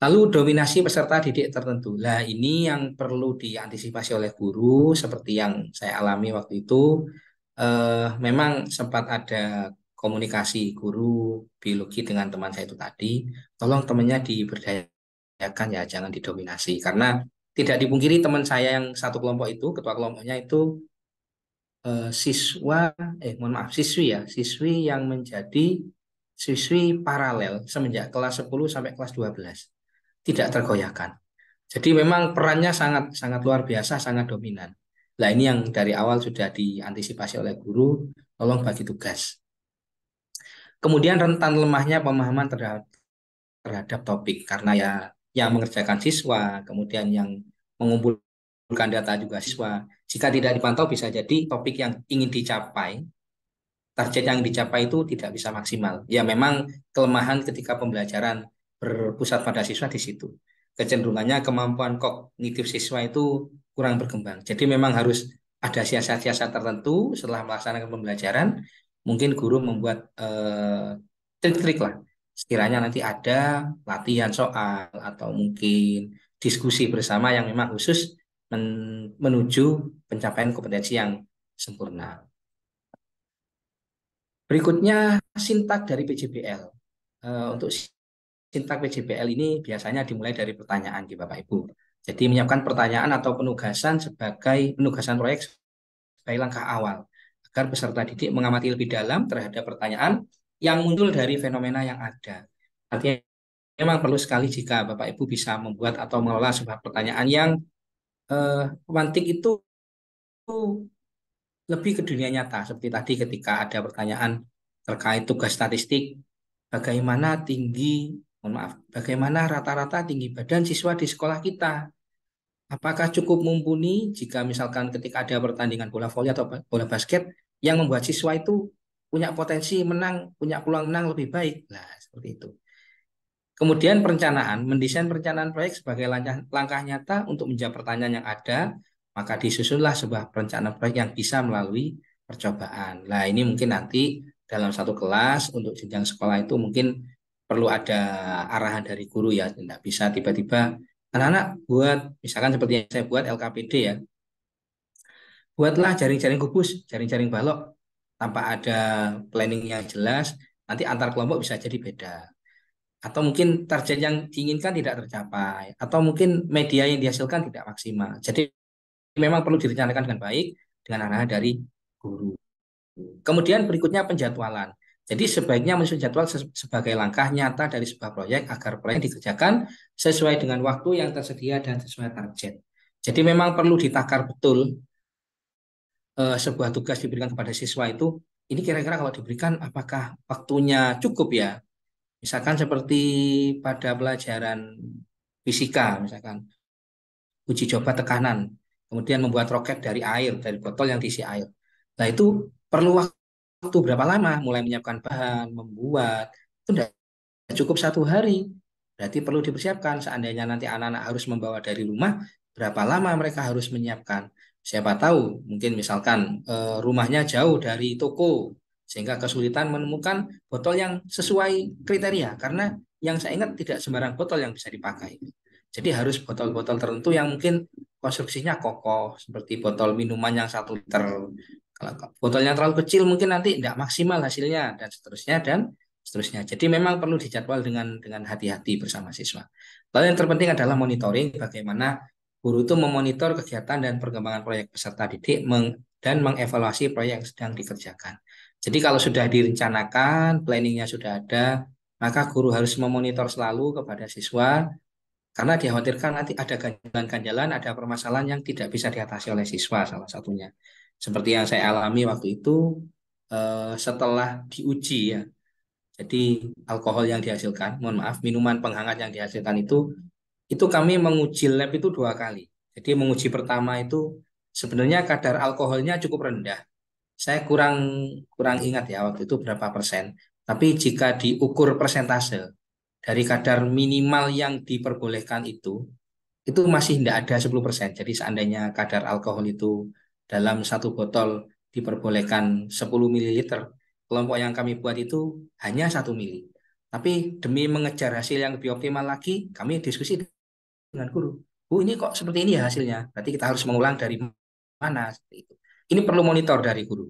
Lalu dominasi peserta didik tertentu. Lah ini yang perlu diantisipasi oleh guru seperti yang saya alami waktu itu. Eh, memang sempat ada komunikasi guru biologi dengan teman saya itu tadi. Tolong temannya diberdaya ya kan ya jangan didominasi karena tidak dipungkiri teman saya yang satu kelompok itu ketua kelompoknya itu eh, siswa eh mohon maaf siswi ya siswi yang menjadi siswi paralel semenjak kelas 10 sampai kelas 12 tidak tergoyahkan jadi memang perannya sangat sangat luar biasa sangat dominan lah ini yang dari awal sudah diantisipasi oleh guru tolong bagi tugas kemudian rentan lemahnya pemahaman terhadap terhadap topik karena ya yang mengerjakan siswa, kemudian yang mengumpulkan data juga siswa. Jika tidak dipantau bisa jadi topik yang ingin dicapai, target yang dicapai itu tidak bisa maksimal. Ya memang kelemahan ketika pembelajaran berpusat pada siswa di situ. Kecenderungannya kemampuan kognitif siswa itu kurang berkembang. Jadi memang harus ada siasat-siasat tertentu setelah melaksanakan pembelajaran, mungkin guru membuat eh, trik-trik lah sekiranya nanti ada latihan soal atau mungkin diskusi bersama yang memang khusus men menuju pencapaian kompetensi yang sempurna. Berikutnya sintak dari PJBL. Uh, eh, untuk sintak PJBL ini biasanya dimulai dari pertanyaan di Bapak Ibu. Jadi menyiapkan pertanyaan atau penugasan sebagai penugasan proyek sebagai langkah awal agar peserta didik mengamati lebih dalam terhadap pertanyaan yang muncul dari fenomena yang ada. Artinya memang perlu sekali jika Bapak Ibu bisa membuat atau mengelola sebuah pertanyaan yang eh, itu, itu lebih ke dunia nyata. Seperti tadi ketika ada pertanyaan terkait tugas statistik, bagaimana tinggi, mohon maaf, bagaimana rata-rata tinggi badan siswa di sekolah kita? Apakah cukup mumpuni jika misalkan ketika ada pertandingan bola voli atau bola basket yang membuat siswa itu punya potensi menang, punya peluang menang lebih baik. Nah, seperti itu. Kemudian perencanaan, mendesain perencanaan proyek sebagai langkah, langkah nyata untuk menjawab pertanyaan yang ada, maka disusunlah sebuah perencanaan proyek yang bisa melalui percobaan. Nah, ini mungkin nanti dalam satu kelas untuk jenjang sekolah itu mungkin perlu ada arahan dari guru ya, tidak bisa tiba-tiba anak-anak buat misalkan seperti yang saya buat LKPD ya. Buatlah jaring-jaring kubus, jaring-jaring balok tanpa ada planning yang jelas, nanti antar kelompok bisa jadi beda. Atau mungkin target yang diinginkan tidak tercapai, atau mungkin media yang dihasilkan tidak maksimal. Jadi memang perlu direncanakan dengan baik dengan arahan dari guru. Kemudian berikutnya penjadwalan. Jadi sebaiknya menyusun jadwal sebagai langkah nyata dari sebuah proyek agar proyek dikerjakan sesuai dengan waktu yang tersedia dan sesuai target. Jadi memang perlu ditakar betul uh, sebuah tugas diberikan kepada siswa itu ini kira-kira kalau diberikan apakah waktunya cukup ya misalkan seperti pada pelajaran fisika misalkan uji coba tekanan kemudian membuat roket dari air dari botol yang diisi air nah itu perlu waktu berapa lama mulai menyiapkan bahan membuat itu tidak cukup satu hari berarti perlu dipersiapkan seandainya nanti anak-anak harus membawa dari rumah berapa lama mereka harus menyiapkan Siapa tahu, mungkin misalkan eh, rumahnya jauh dari toko, sehingga kesulitan menemukan botol yang sesuai kriteria. Karena yang saya ingat tidak sembarang botol yang bisa dipakai. Jadi harus botol-botol tertentu yang mungkin konstruksinya kokoh, seperti botol minuman yang satu liter. Kalau botol terlalu kecil mungkin nanti tidak maksimal hasilnya dan seterusnya dan seterusnya. Jadi memang perlu dijadwal dengan dengan hati-hati bersama siswa. Lalu yang terpenting adalah monitoring bagaimana Guru itu memonitor kegiatan dan perkembangan proyek peserta didik meng dan mengevaluasi proyek yang sedang dikerjakan. Jadi kalau sudah direncanakan, planningnya sudah ada, maka guru harus memonitor selalu kepada siswa karena dikhawatirkan nanti ada ganjalan-ganjalan, ada permasalahan yang tidak bisa diatasi oleh siswa salah satunya. Seperti yang saya alami waktu itu eh, setelah diuji ya. Jadi alkohol yang dihasilkan, mohon maaf, minuman penghangat yang dihasilkan itu itu kami menguji lab itu dua kali. Jadi menguji pertama itu sebenarnya kadar alkoholnya cukup rendah. Saya kurang kurang ingat ya waktu itu berapa persen. Tapi jika diukur persentase dari kadar minimal yang diperbolehkan itu, itu masih tidak ada 10%. persen, Jadi seandainya kadar alkohol itu dalam satu botol diperbolehkan 10 ml, kelompok yang kami buat itu hanya satu mili. Tapi demi mengejar hasil yang lebih optimal lagi, kami diskusi dengan guru. Bu, ini kok seperti ini ya hasilnya. Berarti kita harus mengulang dari mana seperti itu. Ini perlu monitor dari guru.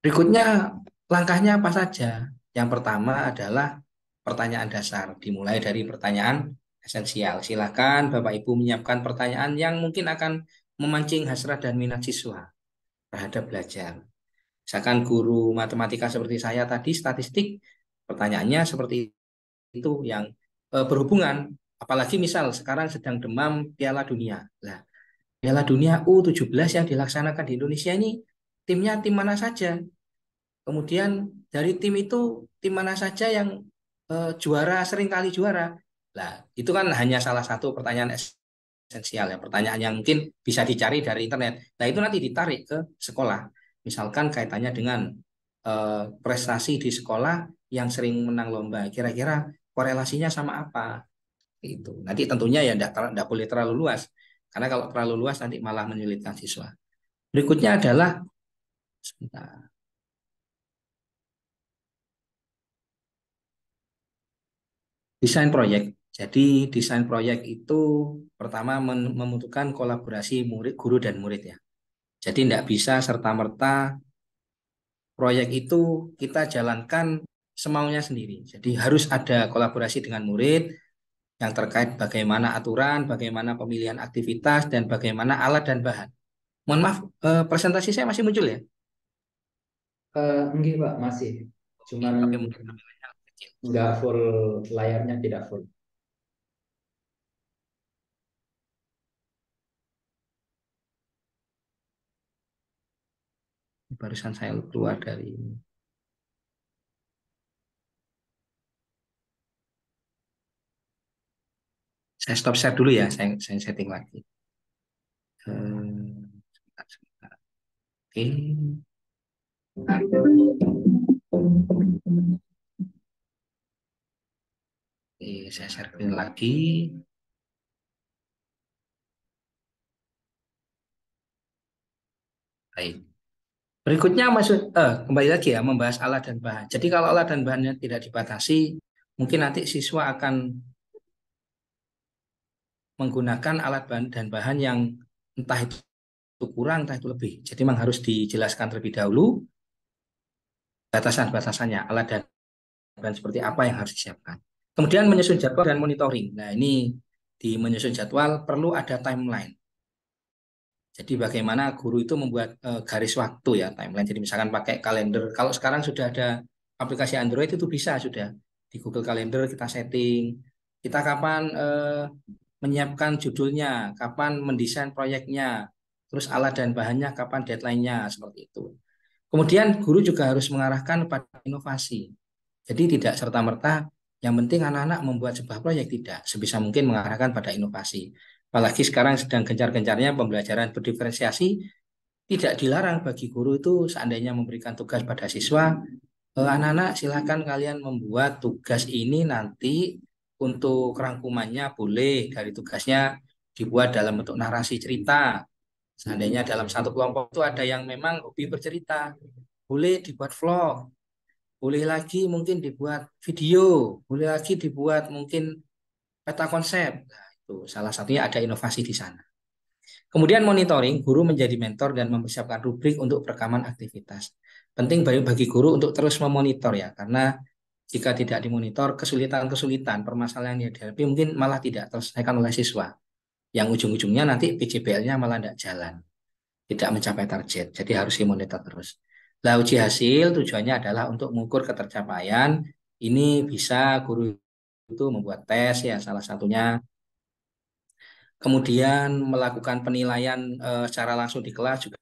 Berikutnya langkahnya apa saja? Yang pertama adalah pertanyaan dasar, dimulai dari pertanyaan esensial. Silakan Bapak Ibu menyiapkan pertanyaan yang mungkin akan memancing hasrat dan minat siswa terhadap belajar. Misalkan guru matematika seperti saya tadi statistik pertanyaannya seperti itu yang Eh, berhubungan apalagi misal sekarang sedang demam Piala Dunia. Nah, Piala Dunia U17 yang dilaksanakan di Indonesia ini timnya tim mana saja. Kemudian dari tim itu tim mana saja yang eh, juara sering kali juara. Nah, itu kan hanya salah satu pertanyaan esensial ya, pertanyaan yang mungkin bisa dicari dari internet. Nah, itu nanti ditarik ke sekolah. Misalkan kaitannya dengan eh, prestasi di sekolah yang sering menang lomba. Kira-kira korelasinya sama apa itu nanti tentunya ya tidak boleh terlalu luas karena kalau terlalu luas nanti malah menyulitkan siswa berikutnya adalah sebentar desain proyek jadi desain proyek itu pertama membutuhkan kolaborasi murid guru dan murid ya jadi tidak bisa serta merta proyek itu kita jalankan semaunya sendiri. Jadi harus ada kolaborasi dengan murid yang terkait bagaimana aturan, bagaimana pemilihan aktivitas, dan bagaimana alat dan bahan. Mohon maaf, eh, presentasi saya masih muncul ya? Uh, enggak, Pak, masih. Cuma enggak full layarnya tidak full. Barusan saya keluar dari ini. Saya stop share dulu ya, hmm. saya, saya setting lagi. Eh, oke. Oke, eh, saya share lagi. Baik. Berikutnya maksud eh, kembali lagi ya membahas alat dan bahan. Jadi kalau alat dan bahannya tidak dibatasi, mungkin nanti siswa akan menggunakan alat bahan dan bahan yang entah itu kurang, entah itu lebih. Jadi memang harus dijelaskan terlebih dahulu batasan-batasannya, alat dan bahan seperti apa yang harus disiapkan. Kemudian menyusun jadwal dan monitoring. Nah ini di menyusun jadwal perlu ada timeline. Jadi bagaimana guru itu membuat eh, garis waktu ya timeline. Jadi misalkan pakai kalender. Kalau sekarang sudah ada aplikasi Android itu bisa sudah di Google Calendar kita setting. Kita kapan e, menyiapkan judulnya, kapan mendesain proyeknya, terus alat dan bahannya, kapan deadline-nya, seperti itu. Kemudian guru juga harus mengarahkan pada inovasi. Jadi tidak serta-merta yang penting anak-anak membuat sebuah proyek tidak, sebisa mungkin mengarahkan pada inovasi. Apalagi sekarang sedang gencar-gencarnya pembelajaran berdiferensiasi, tidak dilarang bagi guru itu seandainya memberikan tugas pada siswa, eh, anak-anak silahkan kalian membuat tugas ini nanti untuk rangkumannya boleh dari tugasnya dibuat dalam bentuk narasi cerita. Seandainya dalam satu kelompok itu ada yang memang hobi bercerita, boleh dibuat vlog, boleh lagi mungkin dibuat video, boleh lagi dibuat mungkin peta konsep. Nah, itu salah satunya ada inovasi di sana. Kemudian monitoring, guru menjadi mentor dan mempersiapkan rubrik untuk perekaman aktivitas. Penting bagi guru untuk terus memonitor ya, karena jika tidak dimonitor, kesulitan-kesulitan permasalahan yang dihadapi mungkin malah tidak terselesaikan oleh siswa. Yang ujung-ujungnya nanti PJBL-nya malah tidak jalan, tidak mencapai target. Jadi harus dimonitor terus. Lah uji hasil tujuannya adalah untuk mengukur ketercapaian. Ini bisa guru itu membuat tes ya salah satunya. Kemudian melakukan penilaian e, secara langsung di kelas juga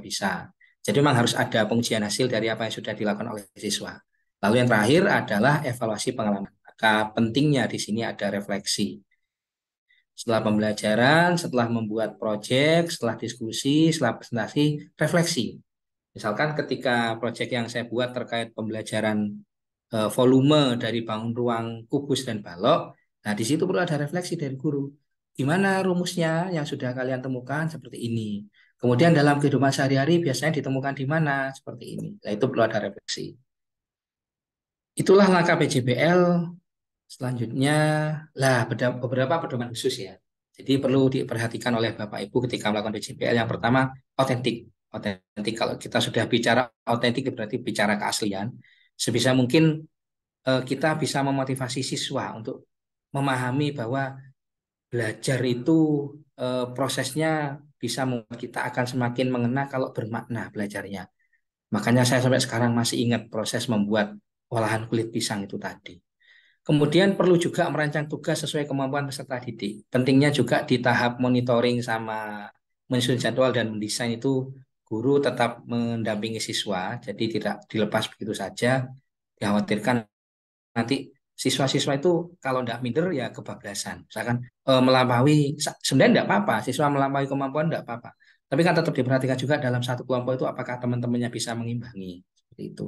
bisa. Jadi memang harus ada pengujian hasil dari apa yang sudah dilakukan oleh siswa. Lalu yang terakhir adalah evaluasi pengalaman. Maka pentingnya di sini ada refleksi. Setelah pembelajaran, setelah membuat proyek, setelah diskusi, setelah presentasi, refleksi. Misalkan ketika proyek yang saya buat terkait pembelajaran e, volume dari bangun ruang kubus dan balok, nah di situ perlu ada refleksi dari guru. Gimana rumusnya yang sudah kalian temukan seperti ini. Kemudian dalam kehidupan sehari-hari biasanya ditemukan di mana seperti ini. Nah, itu perlu ada refleksi. Itulah langkah PJBL. Selanjutnya, lah beberapa pedoman khusus ya. Jadi perlu diperhatikan oleh Bapak Ibu ketika melakukan PJBL. Yang pertama, otentik. Otentik kalau kita sudah bicara otentik ya berarti bicara keaslian. Sebisa mungkin eh, kita bisa memotivasi siswa untuk memahami bahwa belajar itu eh, prosesnya bisa membuat kita akan semakin mengena kalau bermakna belajarnya. Makanya saya sampai sekarang masih ingat proses membuat olahan kulit pisang itu tadi. Kemudian perlu juga merancang tugas sesuai kemampuan peserta didik. Pentingnya juga di tahap monitoring sama menyusun jadwal dan mendesain itu guru tetap mendampingi siswa, jadi tidak dilepas begitu saja. Dikhawatirkan nanti siswa-siswa itu kalau tidak minder ya kebablasan. Misalkan e, melampaui, sebenarnya tidak apa-apa, siswa melampaui kemampuan tidak apa-apa. Tapi kan tetap diperhatikan juga dalam satu kelompok itu apakah teman-temannya bisa mengimbangi. Seperti itu.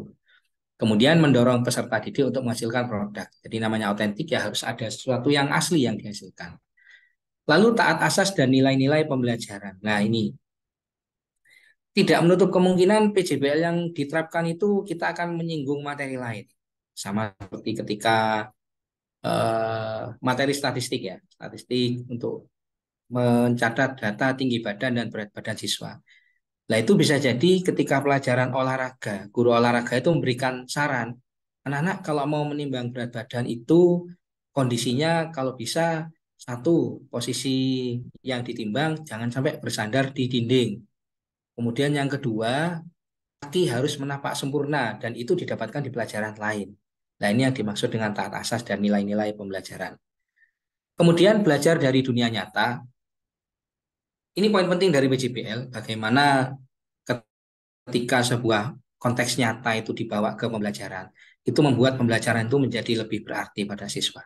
Kemudian mendorong peserta didik untuk menghasilkan produk. Jadi namanya autentik ya harus ada sesuatu yang asli yang dihasilkan. Lalu taat asas dan nilai-nilai pembelajaran. Nah ini tidak menutup kemungkinan PJBL yang diterapkan itu kita akan menyinggung materi lain. Sama seperti ketika uh, materi statistik ya, statistik untuk mencatat data tinggi badan dan berat badan siswa. Nah itu bisa jadi ketika pelajaran olahraga, guru olahraga itu memberikan saran, anak-anak kalau mau menimbang berat badan itu kondisinya kalau bisa satu posisi yang ditimbang jangan sampai bersandar di dinding. Kemudian yang kedua kaki harus menapak sempurna dan itu didapatkan di pelajaran lain. Nah ini yang dimaksud dengan taat asas dan nilai-nilai pembelajaran. Kemudian belajar dari dunia nyata, ini poin penting dari PJBL bagaimana ketika sebuah konteks nyata itu dibawa ke pembelajaran itu membuat pembelajaran itu menjadi lebih berarti pada siswa.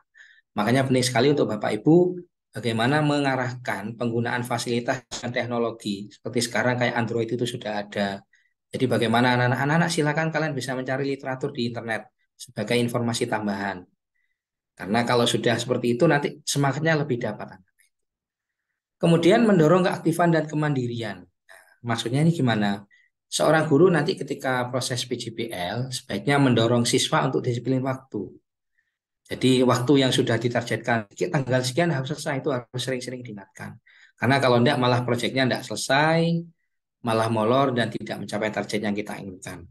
Makanya penting sekali untuk Bapak Ibu bagaimana mengarahkan penggunaan fasilitas dan teknologi seperti sekarang kayak Android itu sudah ada. Jadi bagaimana anak-anak silakan kalian bisa mencari literatur di internet sebagai informasi tambahan. Karena kalau sudah seperti itu nanti semangatnya lebih dapat. Kemudian mendorong keaktifan dan kemandirian. Nah, maksudnya ini gimana? Seorang guru nanti ketika proses PJBL sebaiknya mendorong siswa untuk disiplin waktu. Jadi waktu yang sudah ditargetkan tanggal sekian harus selesai itu harus sering-sering diingatkan. Karena kalau tidak malah proyeknya tidak selesai, malah molor dan tidak mencapai target yang kita inginkan.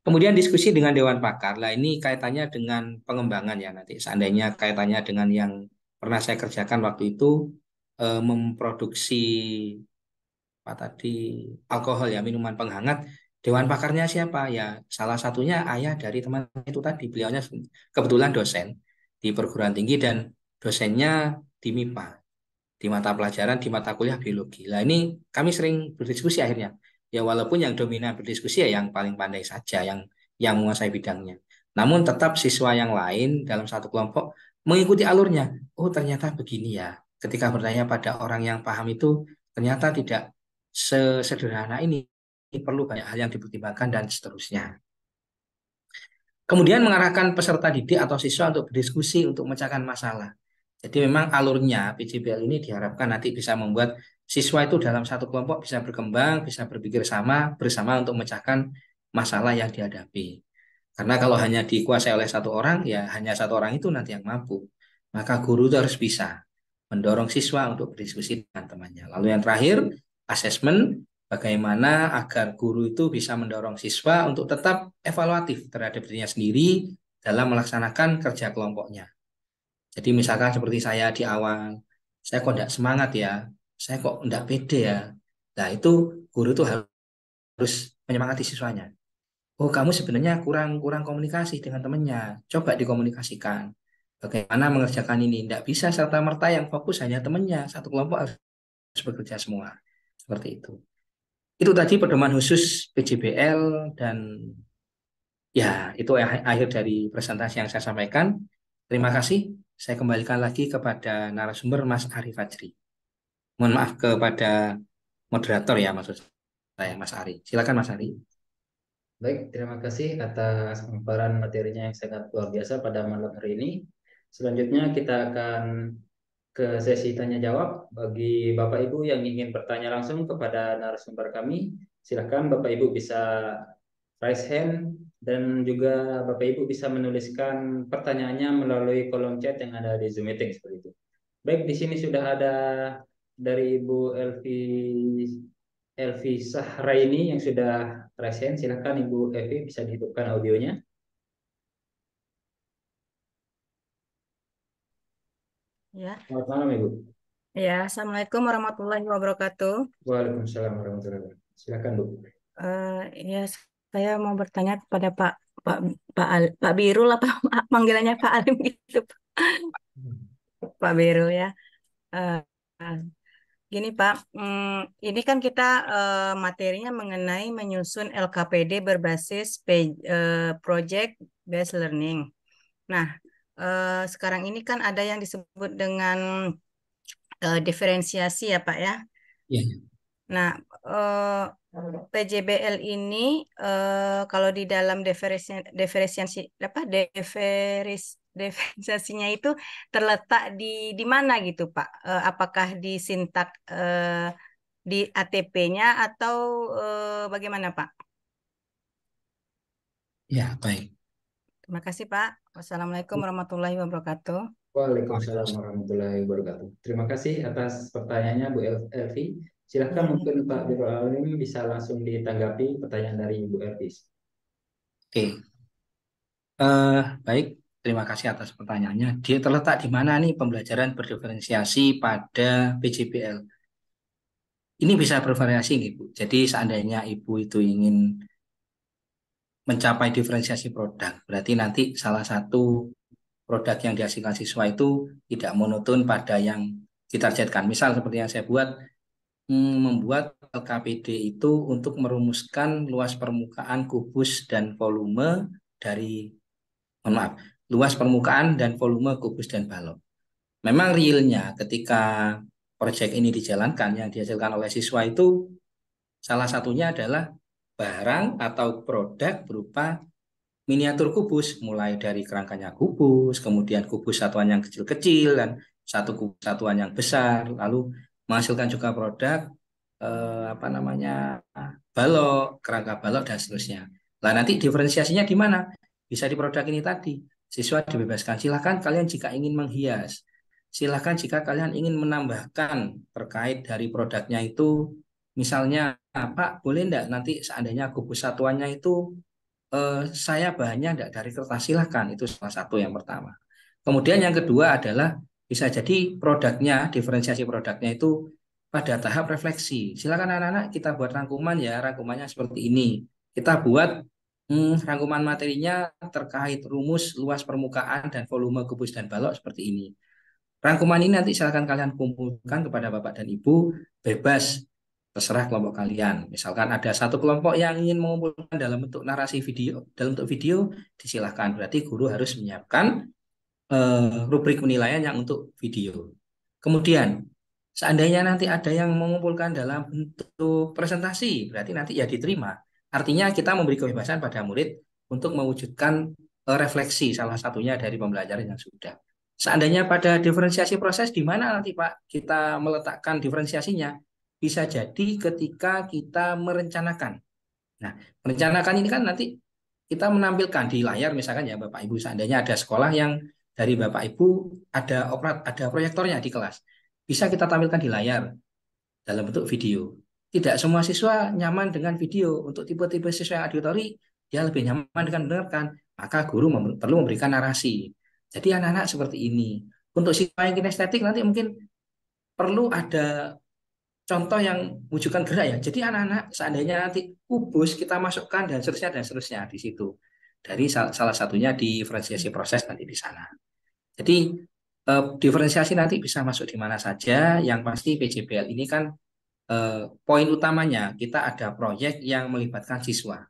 Kemudian diskusi dengan dewan pakar. Lah ini kaitannya dengan pengembangan ya nanti. Seandainya kaitannya dengan yang pernah saya kerjakan waktu itu Eh, memproduksi apa tadi alkohol ya minuman penghangat dewan pakarnya siapa ya salah satunya ayah dari teman itu tadi beliaunya kebetulan dosen di perguruan tinggi dan dosennya di MIPA di mata pelajaran di mata kuliah biologi. lah ini kami sering berdiskusi akhirnya. Ya walaupun yang dominan berdiskusi ya yang paling pandai saja yang yang menguasai bidangnya. Namun tetap siswa yang lain dalam satu kelompok mengikuti alurnya. Oh ternyata begini ya ketika bertanya pada orang yang paham itu ternyata tidak sesederhana ini. ini perlu banyak hal yang dipertimbangkan dan seterusnya. Kemudian mengarahkan peserta didik atau siswa untuk berdiskusi untuk memecahkan masalah. Jadi memang alurnya PJBL ini diharapkan nanti bisa membuat siswa itu dalam satu kelompok bisa berkembang, bisa berpikir sama bersama untuk memecahkan masalah yang dihadapi. Karena kalau hanya dikuasai oleh satu orang, ya hanya satu orang itu nanti yang mampu. Maka guru itu harus bisa mendorong siswa untuk berdiskusi dengan temannya. Lalu yang terakhir, asesmen bagaimana agar guru itu bisa mendorong siswa untuk tetap evaluatif terhadap dirinya sendiri dalam melaksanakan kerja kelompoknya. Jadi misalkan seperti saya di awal, saya kok tidak semangat ya, saya kok tidak pede ya. Nah itu guru itu harus menyemangati siswanya. Oh kamu sebenarnya kurang kurang komunikasi dengan temannya, coba dikomunikasikan bagaimana mengerjakan ini. Tidak bisa serta-merta yang fokus hanya temannya. Satu kelompok harus bekerja semua. Seperti itu. Itu tadi pedoman khusus PJBL dan ya itu akhir dari presentasi yang saya sampaikan. Terima kasih. Saya kembalikan lagi kepada narasumber Mas Ari Fajri. Mohon maaf kepada moderator ya maksud saya Mas Ari. Silakan Mas Ari. Baik, terima kasih atas pemaparan materinya yang sangat luar biasa pada malam hari ini. Selanjutnya kita akan ke sesi tanya jawab. Bagi Bapak Ibu yang ingin bertanya langsung kepada narasumber kami, silakan Bapak Ibu bisa raise hand dan juga Bapak Ibu bisa menuliskan pertanyaannya melalui kolom chat yang ada di Zoom meeting seperti itu. Baik, di sini sudah ada dari Ibu Elvi Elvi Sahraini yang sudah raise hand. Silakan Ibu Elvi bisa dihidupkan audionya. Ya. Selamat malam, Ibu. Ya, Assalamualaikum warahmatullahi wabarakatuh. Waalaikumsalam warahmatullahi wabarakatuh. Silakan, Bu. Uh, ya, saya mau bertanya kepada Pak Pak Pak, Al, Pak Biru lah Pak panggilannya Pak Alim gitu. Pak, hmm. Biru ya. Uh, Gini Pak, hmm, ini kan kita eh, materinya mengenai menyusun LKPD berbasis project based learning. Nah, uh, sekarang ini kan ada yang disebut dengan uh, diferensiasi ya Pak ya. Iya. Nah, uh, eh, PJBL ini uh, kalau di dalam diferensiasi apa diferis diferensiasinya itu terletak di di mana gitu Pak? Uh, apakah di sintak uh, di ATP-nya atau uh, bagaimana Pak? Ya, baik. Terima kasih Pak. Wassalamualaikum warahmatullahi wabarakatuh. Waalaikumsalam warahmatullahi wabarakatuh. Terima kasih atas pertanyaannya Bu Elvi. Silahkan hmm. Iya. mungkin Pak Biro Alim bisa langsung ditanggapi pertanyaan dari Bu Elvi. Oke. Uh, baik, terima kasih atas pertanyaannya. Dia terletak di mana nih pembelajaran berdiferensiasi pada PJBL? Ini bisa bervariasi, Bu. Jadi seandainya Ibu itu ingin mencapai diferensiasi produk. Berarti nanti salah satu produk yang dihasilkan siswa itu tidak monoton pada yang ditargetkan. Misal seperti yang saya buat, hmm, membuat LKPD itu untuk merumuskan luas permukaan kubus dan volume dari, mohon maaf, luas permukaan dan volume kubus dan balok. Memang realnya ketika proyek ini dijalankan yang dihasilkan oleh siswa itu salah satunya adalah barang atau produk berupa miniatur kubus, mulai dari kerangkanya kubus, kemudian kubus satuan yang kecil-kecil, dan satu kubus satuan yang besar, lalu menghasilkan juga produk eh, apa namanya balok, kerangka balok, dan seterusnya. lah nanti diferensiasinya di mana? Bisa di produk ini tadi. Siswa dibebaskan. Silahkan kalian jika ingin menghias. Silahkan jika kalian ingin menambahkan terkait dari produknya itu Misalnya, Pak, boleh enggak nanti seandainya kubus satuannya itu eh, saya bahannya enggak dari kertas silahkan. Itu salah satu yang pertama. Kemudian yang kedua adalah bisa jadi produknya, diferensiasi produknya itu pada tahap refleksi. Silakan anak-anak kita buat rangkuman ya, rangkumannya seperti ini. Kita buat hmm, rangkuman materinya terkait rumus, luas permukaan dan volume kubus dan balok seperti ini. Rangkuman ini nanti silakan kalian kumpulkan kepada Bapak dan Ibu bebas terserah kelompok kalian. Misalkan ada satu kelompok yang ingin mengumpulkan dalam bentuk narasi video, dalam bentuk video, disilahkan. Berarti guru harus menyiapkan uh, rubrik penilaian yang untuk video. Kemudian, seandainya nanti ada yang mengumpulkan dalam bentuk presentasi, berarti nanti ya diterima. Artinya kita memberi kebebasan pada murid untuk mewujudkan eh, refleksi salah satunya dari pembelajaran yang sudah. Seandainya pada diferensiasi proses di mana nanti Pak kita meletakkan diferensiasinya, bisa jadi ketika kita merencanakan. Nah, merencanakan ini kan nanti kita menampilkan di layar misalkan ya Bapak Ibu seandainya ada sekolah yang dari Bapak Ibu ada operat ada proyektornya di kelas. Bisa kita tampilkan di layar dalam bentuk video. Tidak semua siswa nyaman dengan video. Untuk tipe-tipe siswa yang auditori, dia lebih nyaman dengan mendengarkan. Maka guru mem perlu memberikan narasi. Jadi anak-anak seperti ini. Untuk siswa yang kinestetik nanti mungkin perlu ada contoh yang wujudkan gerak ya. Jadi anak-anak seandainya nanti kubus kita masukkan dan seterusnya dan seterusnya di situ. Dari salah satunya diferensiasi proses nanti di sana. Jadi eh, diferensiasi nanti bisa masuk di mana saja. Yang pasti PJBL ini kan eh, poin utamanya kita ada proyek yang melibatkan siswa.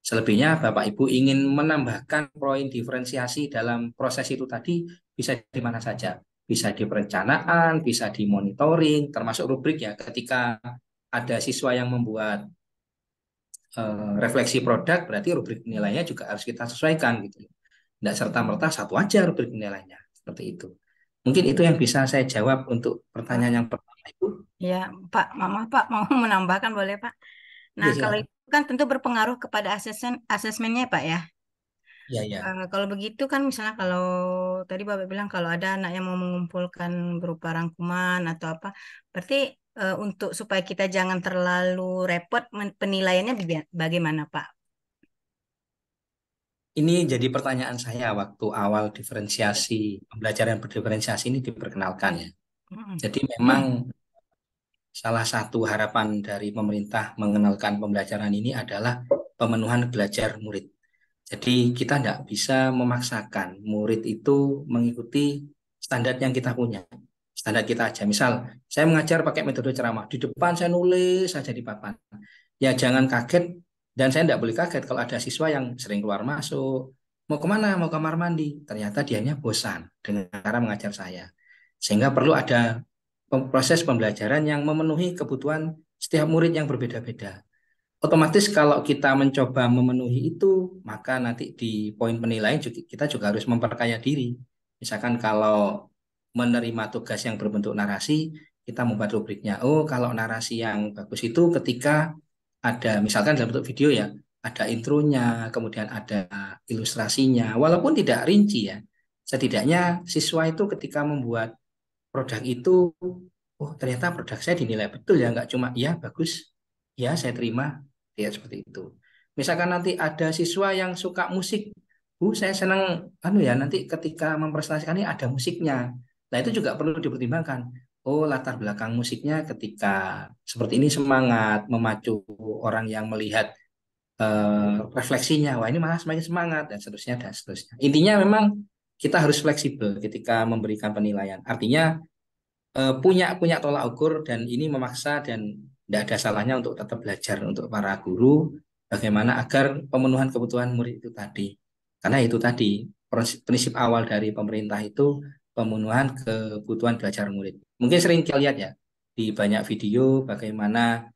Selebihnya Bapak Ibu ingin menambahkan poin diferensiasi dalam proses itu tadi bisa di mana saja bisa di perencanaan, bisa di monitoring, termasuk rubrik ya ketika ada siswa yang membuat uh, refleksi produk berarti rubrik nilainya juga harus kita sesuaikan gitu. Tidak serta merta satu aja rubrik nilainya seperti itu. Mungkin itu yang bisa saya jawab untuk pertanyaan yang pertama itu. Ya, Pak, Mama, Pak mau menambahkan boleh Pak? Nah, ya, kalau itu kan tentu berpengaruh kepada asesmen asesmennya Pak ya. Iya, iya. Uh, kalau begitu kan misalnya kalau tadi Bapak bilang kalau ada anak yang mau mengumpulkan berupa rangkuman atau apa, berarti uh, untuk supaya kita jangan terlalu repot penilaiannya bagaimana Pak? Ini jadi pertanyaan saya waktu awal diferensiasi pembelajaran berdiferensiasi ini diperkenalkan ya. Jadi memang salah satu harapan dari pemerintah mengenalkan pembelajaran ini adalah pemenuhan belajar murid. Jadi kita tidak bisa memaksakan murid itu mengikuti standar yang kita punya. Standar kita aja. Misal, saya mengajar pakai metode ceramah. Di depan saya nulis saja di papan. Ya jangan kaget. Dan saya tidak boleh kaget kalau ada siswa yang sering keluar masuk. Mau kemana? Mau kamar mandi. Ternyata dianya bosan dengan cara mengajar saya. Sehingga perlu ada proses pembelajaran yang memenuhi kebutuhan setiap murid yang berbeda-beda otomatis kalau kita mencoba memenuhi itu, maka nanti di poin penilaian juga, kita juga harus memperkaya diri. Misalkan kalau menerima tugas yang berbentuk narasi, kita membuat rubriknya. Oh, kalau narasi yang bagus itu ketika ada misalkan dalam bentuk video ya, ada intronya, kemudian ada ilustrasinya, walaupun tidak rinci ya. Setidaknya siswa itu ketika membuat produk itu, oh ternyata produk saya dinilai betul ya, nggak cuma ya bagus, ya saya terima ya seperti itu misalkan nanti ada siswa yang suka musik bu saya senang anu ya nanti ketika mempresentasikan ini ada musiknya nah itu juga perlu dipertimbangkan oh latar belakang musiknya ketika seperti ini semangat memacu orang yang melihat uh, refleksinya wah ini malah semakin semangat dan seterusnya dan seterusnya intinya memang kita harus fleksibel ketika memberikan penilaian artinya eh, punya punya tolak ukur dan ini memaksa dan tidak ada salahnya untuk tetap belajar untuk para guru bagaimana agar pemenuhan kebutuhan murid itu tadi. Karena itu tadi prinsip awal dari pemerintah itu pemenuhan kebutuhan belajar murid. Mungkin sering kita lihat ya di banyak video bagaimana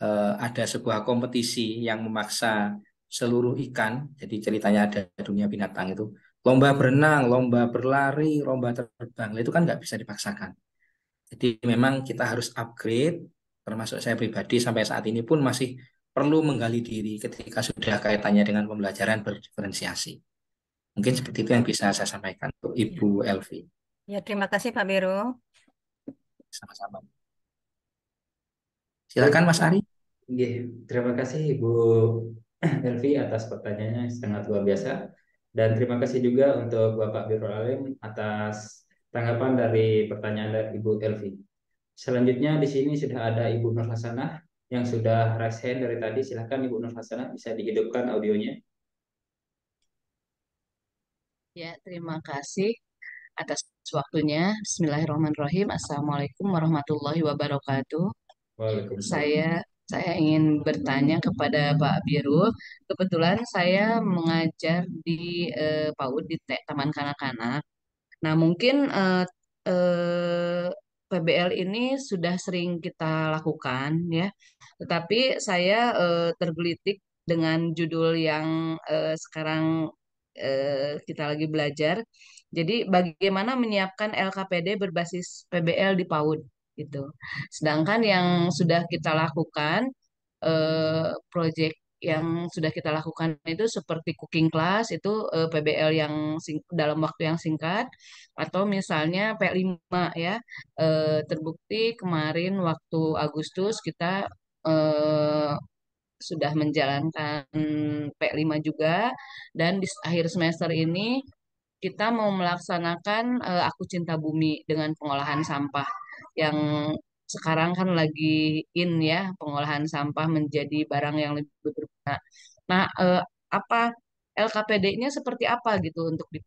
eh, ada sebuah kompetisi yang memaksa seluruh ikan. Jadi ceritanya ada dunia binatang itu lomba berenang, lomba berlari, lomba terbang. Nah, itu kan nggak bisa dipaksakan. Jadi memang kita harus upgrade termasuk saya pribadi sampai saat ini pun masih perlu menggali diri ketika sudah kaitannya dengan pembelajaran berdiferensiasi. Mungkin seperti itu yang bisa saya sampaikan untuk Ibu Elvi. Ya, terima kasih Pak Biru. Sama-sama. Silakan Mas Ari. Ya, terima kasih Ibu Elvi atas pertanyaannya sangat luar biasa. Dan terima kasih juga untuk Bapak Biro Alim atas tanggapan dari pertanyaan dari Ibu Elvi. Selanjutnya di sini sudah ada Ibu Nur Hasanah yang sudah raise hand dari tadi. Silahkan Ibu Nur Hasanah bisa dihidupkan audionya. Ya, terima kasih atas waktunya. Bismillahirrahmanirrahim. Assalamualaikum warahmatullahi wabarakatuh. Saya saya ingin bertanya kepada Pak Biru. Kebetulan saya mengajar di eh, PAUD di Taman Kanak-Kanak. Nah, mungkin eh, eh, PBL ini sudah sering kita lakukan ya. Tetapi saya eh, tergelitik dengan judul yang eh, sekarang eh, kita lagi belajar. Jadi bagaimana menyiapkan LKPD berbasis PBL di PAUD gitu. Sedangkan yang sudah kita lakukan eh, proyek yang hmm. sudah kita lakukan itu seperti cooking class itu uh, eh, PBL yang sing, dalam waktu yang singkat atau misalnya P5 ya uh, terbukti kemarin waktu Agustus kita uh, sudah menjalankan P5 juga dan di akhir semester ini kita mau melaksanakan uh, Aku Cinta Bumi dengan pengolahan sampah yang sekarang kan lagi in ya pengolahan sampah menjadi barang yang lebih berguna. Nah, eh, apa LKPD-nya seperti apa gitu untuk di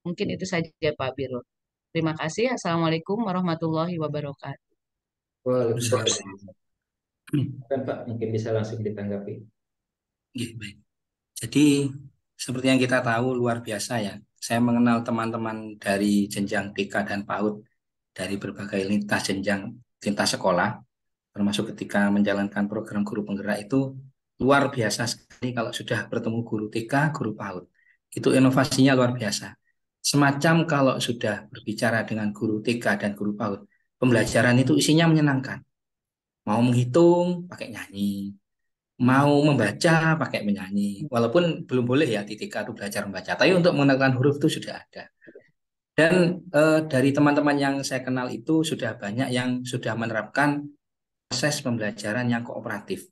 Mungkin itu saja Pak Biro. Terima kasih. Assalamualaikum warahmatullahi wabarakatuh. Waalaikumsalam. Pak mungkin bisa langsung ditanggapi. Ya, baik. Jadi seperti yang kita tahu luar biasa ya. Saya mengenal teman-teman dari jenjang TK dan PAUD dari berbagai lintas jenjang lintas sekolah, termasuk ketika menjalankan program guru penggerak itu luar biasa sekali kalau sudah bertemu guru TK, guru PAUD. Itu inovasinya luar biasa. Semacam kalau sudah berbicara dengan guru TK dan guru PAUD, pembelajaran itu isinya menyenangkan. Mau menghitung pakai nyanyi, mau membaca pakai menyanyi. Walaupun belum boleh ya di TK itu belajar membaca, tapi untuk menekan huruf itu sudah ada. Dan eh, dari teman-teman yang saya kenal itu sudah banyak yang sudah menerapkan proses pembelajaran yang kooperatif.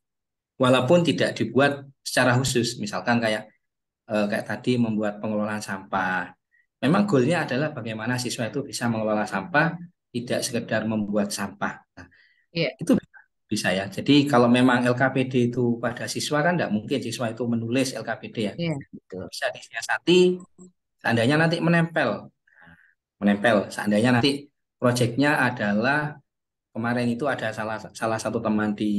Walaupun tidak dibuat secara khusus, misalkan kayak eh, kayak tadi membuat pengelolaan sampah. Memang goalnya adalah bagaimana siswa itu bisa mengelola sampah, tidak sekedar membuat sampah. Nah, yeah. Itu bisa ya. Jadi kalau memang LKPD itu pada siswa kan tidak mungkin siswa itu menulis LKPD ya. Yeah. Bisa disiasati, seandainya nanti menempel menempel. Seandainya nanti proyeknya adalah kemarin itu ada salah salah satu teman di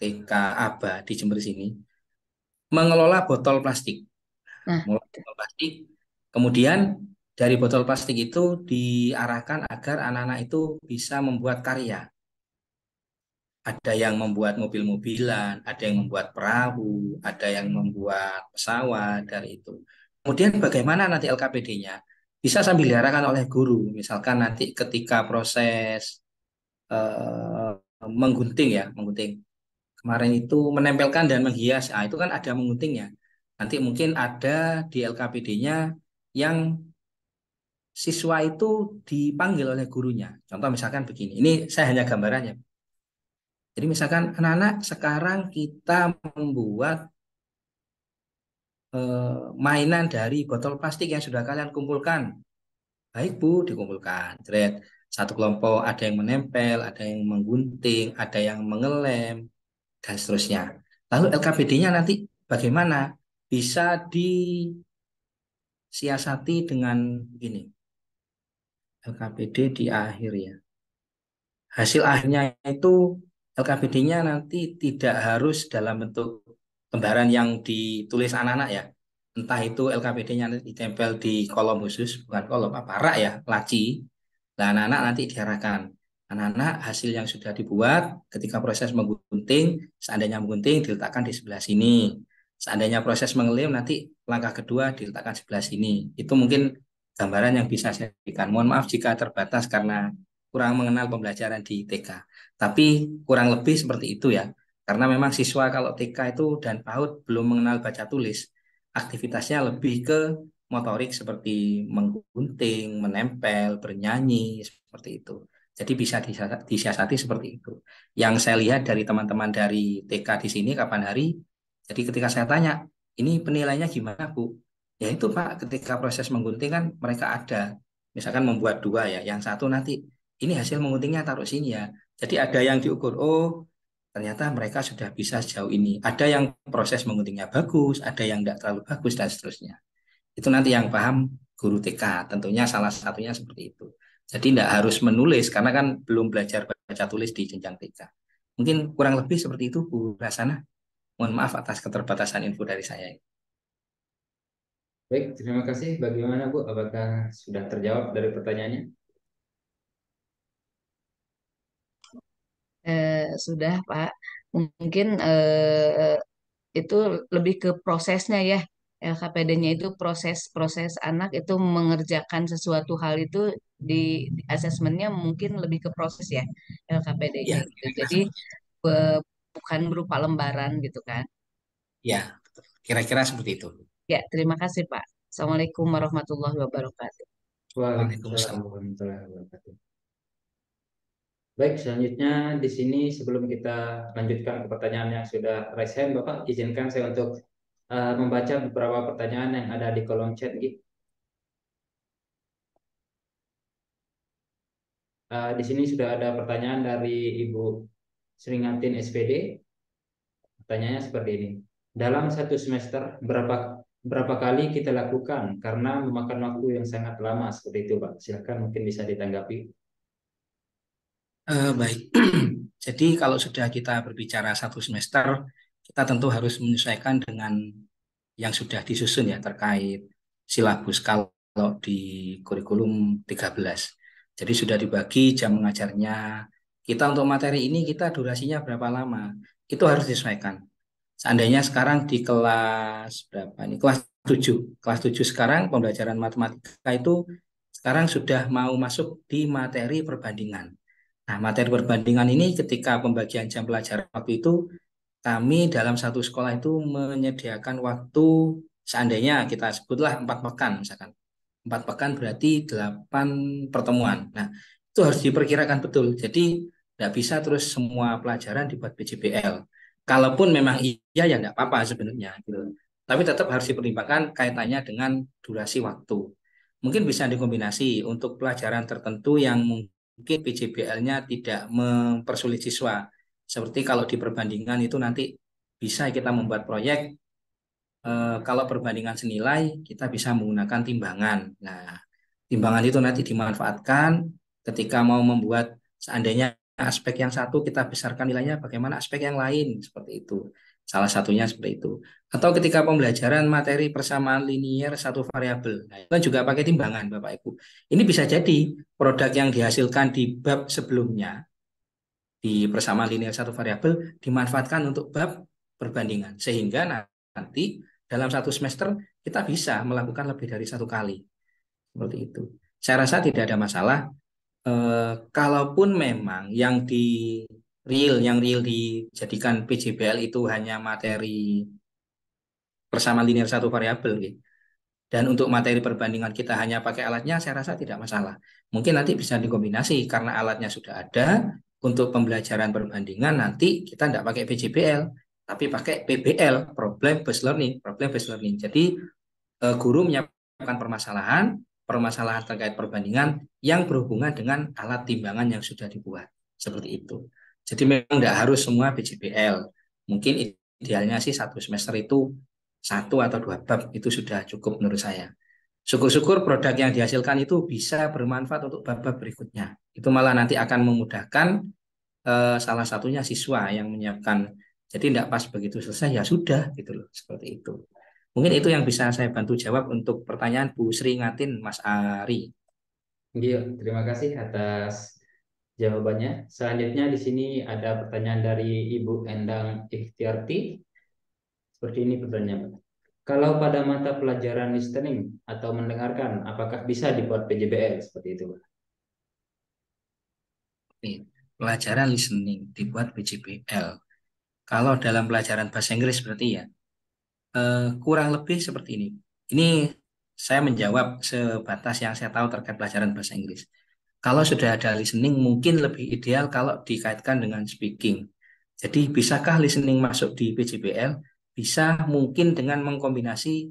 TK Aba di Jember sini mengelola botol plastik. Nah. botol plastik, kemudian dari botol plastik itu diarahkan agar anak-anak itu bisa membuat karya. Ada yang membuat mobil-mobilan, ada yang membuat perahu, ada yang membuat pesawat dari itu. Kemudian bagaimana nanti LKPD-nya? bisa sambil diarahkan oleh guru. Misalkan nanti ketika proses uh, menggunting ya, menggunting. Kemarin itu menempelkan dan menghias, ah itu kan ada mengguntingnya. Nanti mungkin ada di LKPD-nya yang siswa itu dipanggil oleh gurunya. Contoh misalkan begini. Ini saya hanya gambarannya. Jadi misalkan anak-anak sekarang kita membuat Eh, mainan dari botol plastik yang sudah kalian kumpulkan. Baik Bu, dikumpulkan. Jret. Satu kelompok ada yang menempel, ada yang menggunting, ada yang mengelem, dan seterusnya. Lalu lkbd nya nanti bagaimana? Bisa disiasati dengan ini. LKBD di akhir ya. Hasil akhirnya itu lkbd nya nanti tidak harus dalam bentuk lembaran yang ditulis anak-anak ya entah itu LKPD-nya ditempel di kolom khusus bukan kolom apa rak ya laci nah anak-anak nanti diarahkan anak-anak hasil yang sudah dibuat ketika proses menggunting seandainya menggunting diletakkan di sebelah sini seandainya proses mengelim nanti langkah kedua diletakkan sebelah sini itu mungkin gambaran yang bisa saya berikan mohon maaf jika terbatas karena kurang mengenal pembelajaran di TK tapi kurang lebih seperti itu ya karena memang siswa kalau TK itu dan PAUD belum mengenal baca tulis, aktivitasnya lebih ke motorik seperti menggunting, menempel, bernyanyi, seperti itu. Jadi bisa disiasati seperti itu. Yang saya lihat dari teman-teman dari TK di sini kapan hari, jadi ketika saya tanya, ini penilainya gimana Bu? Ya itu Pak, ketika proses menggunting kan mereka ada. Misalkan membuat dua ya, yang satu nanti, ini hasil mengguntingnya taruh sini ya. Jadi ada yang diukur, oh ternyata mereka sudah bisa sejauh ini. Ada yang proses menguntingnya bagus, ada yang tidak terlalu bagus, dan seterusnya. Itu nanti yang paham guru TK, tentunya salah satunya seperti itu. Jadi tidak harus menulis, karena kan belum belajar baca tulis di jenjang TK. Mungkin kurang lebih seperti itu, Bu Rasana. Mohon maaf atas keterbatasan info dari saya. Baik, terima kasih. Bagaimana Bu? Apakah sudah terjawab dari pertanyaannya? eh, sudah Pak mungkin eh, itu lebih ke prosesnya ya LKPD-nya itu proses-proses anak itu mengerjakan sesuatu hal itu di, di asesmennya mungkin lebih ke proses ya LKPD-nya ya, gitu. Jadi be, bukan berupa lembaran gitu kan. Ya, kira-kira seperti itu. Ya, terima kasih Pak. Assalamualaikum warahmatullahi wabarakatuh. Waalaikumsalam warahmatullahi wabarakatuh. Baik, selanjutnya di sini sebelum kita lanjutkan ke pertanyaan yang sudah raise hand, Bapak izinkan saya untuk uh, membaca beberapa pertanyaan yang ada di kolom chat. Uh, di sini sudah ada pertanyaan dari Ibu Seringantin SPD. Pertanyaannya seperti ini. Dalam satu semester, berapa berapa kali kita lakukan karena memakan waktu yang sangat lama seperti itu, Pak? Silakan mungkin bisa ditanggapi. Uh, baik, jadi kalau sudah kita berbicara satu semester, kita tentu harus menyesuaikan dengan yang sudah disusun ya terkait silabus kalau di kurikulum 13. Jadi sudah dibagi jam mengajarnya. Kita untuk materi ini kita durasinya berapa lama? Itu harus disesuaikan. Seandainya sekarang di kelas berapa Ini Kelas 7. Kelas 7 sekarang pembelajaran matematika itu sekarang sudah mau masuk di materi perbandingan Nah, materi perbandingan ini ketika pembagian jam pelajaran waktu itu kami dalam satu sekolah itu menyediakan waktu seandainya kita sebutlah empat pekan misalkan. Empat pekan berarti delapan pertemuan. Nah, itu harus diperkirakan betul. Jadi tidak bisa terus semua pelajaran dibuat PJBL. Kalaupun memang iya ya tidak apa-apa sebenarnya gitu. Tapi tetap harus dipertimbangkan kaitannya dengan durasi waktu. Mungkin bisa dikombinasi untuk pelajaran tertentu yang mungkin PJBL-nya tidak mempersulit siswa. Seperti kalau di perbandingan itu nanti bisa kita membuat proyek e, kalau perbandingan senilai kita bisa menggunakan timbangan. Nah, timbangan itu nanti dimanfaatkan ketika mau membuat seandainya aspek yang satu kita besarkan nilainya bagaimana aspek yang lain seperti itu. Salah satunya seperti itu. Atau ketika pembelajaran materi persamaan linier satu variabel. Nah, itu kan juga pakai timbangan Bapak Ibu. Ini bisa jadi produk yang dihasilkan di bab sebelumnya di persamaan linier satu variabel dimanfaatkan untuk bab perbandingan sehingga nanti dalam satu semester kita bisa melakukan lebih dari satu kali seperti itu. Saya rasa tidak ada masalah. Eh, kalaupun memang yang di real yang real dijadikan PJBL itu hanya materi persamaan linear satu variabel gitu. Dan untuk materi perbandingan kita hanya pakai alatnya saya rasa tidak masalah. Mungkin nanti bisa dikombinasi karena alatnya sudah ada untuk pembelajaran perbandingan nanti kita tidak pakai PJBL tapi pakai PBL problem based learning, problem based learning. Jadi eh, guru menyiapkan permasalahan, permasalahan terkait perbandingan yang berhubungan dengan alat timbangan yang sudah dibuat. Seperti itu. Jadi memang tidak harus semua BJPL. Mungkin idealnya sih satu semester itu satu atau dua bab itu sudah cukup menurut saya. Syukur-syukur produk yang dihasilkan itu bisa bermanfaat untuk bab-bab berikutnya. Itu malah nanti akan memudahkan eh, salah satunya siswa yang menyiapkan. Jadi tidak pas begitu selesai ya sudah gitu loh seperti itu. Mungkin itu yang bisa saya bantu jawab untuk pertanyaan Bu Sri Ngatin Mas Ari. Iya, terima kasih atas jawabannya. Selanjutnya di sini ada pertanyaan dari Ibu Endang Ikhtiarti. Seperti ini pertanyaan, Kalau pada mata pelajaran listening atau mendengarkan, apakah bisa dibuat PJBL seperti itu? pelajaran listening dibuat PJBL. Kalau dalam pelajaran bahasa Inggris berarti ya, eh, kurang lebih seperti ini. Ini saya menjawab sebatas yang saya tahu terkait pelajaran bahasa Inggris. Kalau hmm. sudah ada listening, mungkin lebih ideal kalau dikaitkan dengan speaking. Jadi, bisakah listening masuk di PJBL? Bisa mungkin dengan mengkombinasi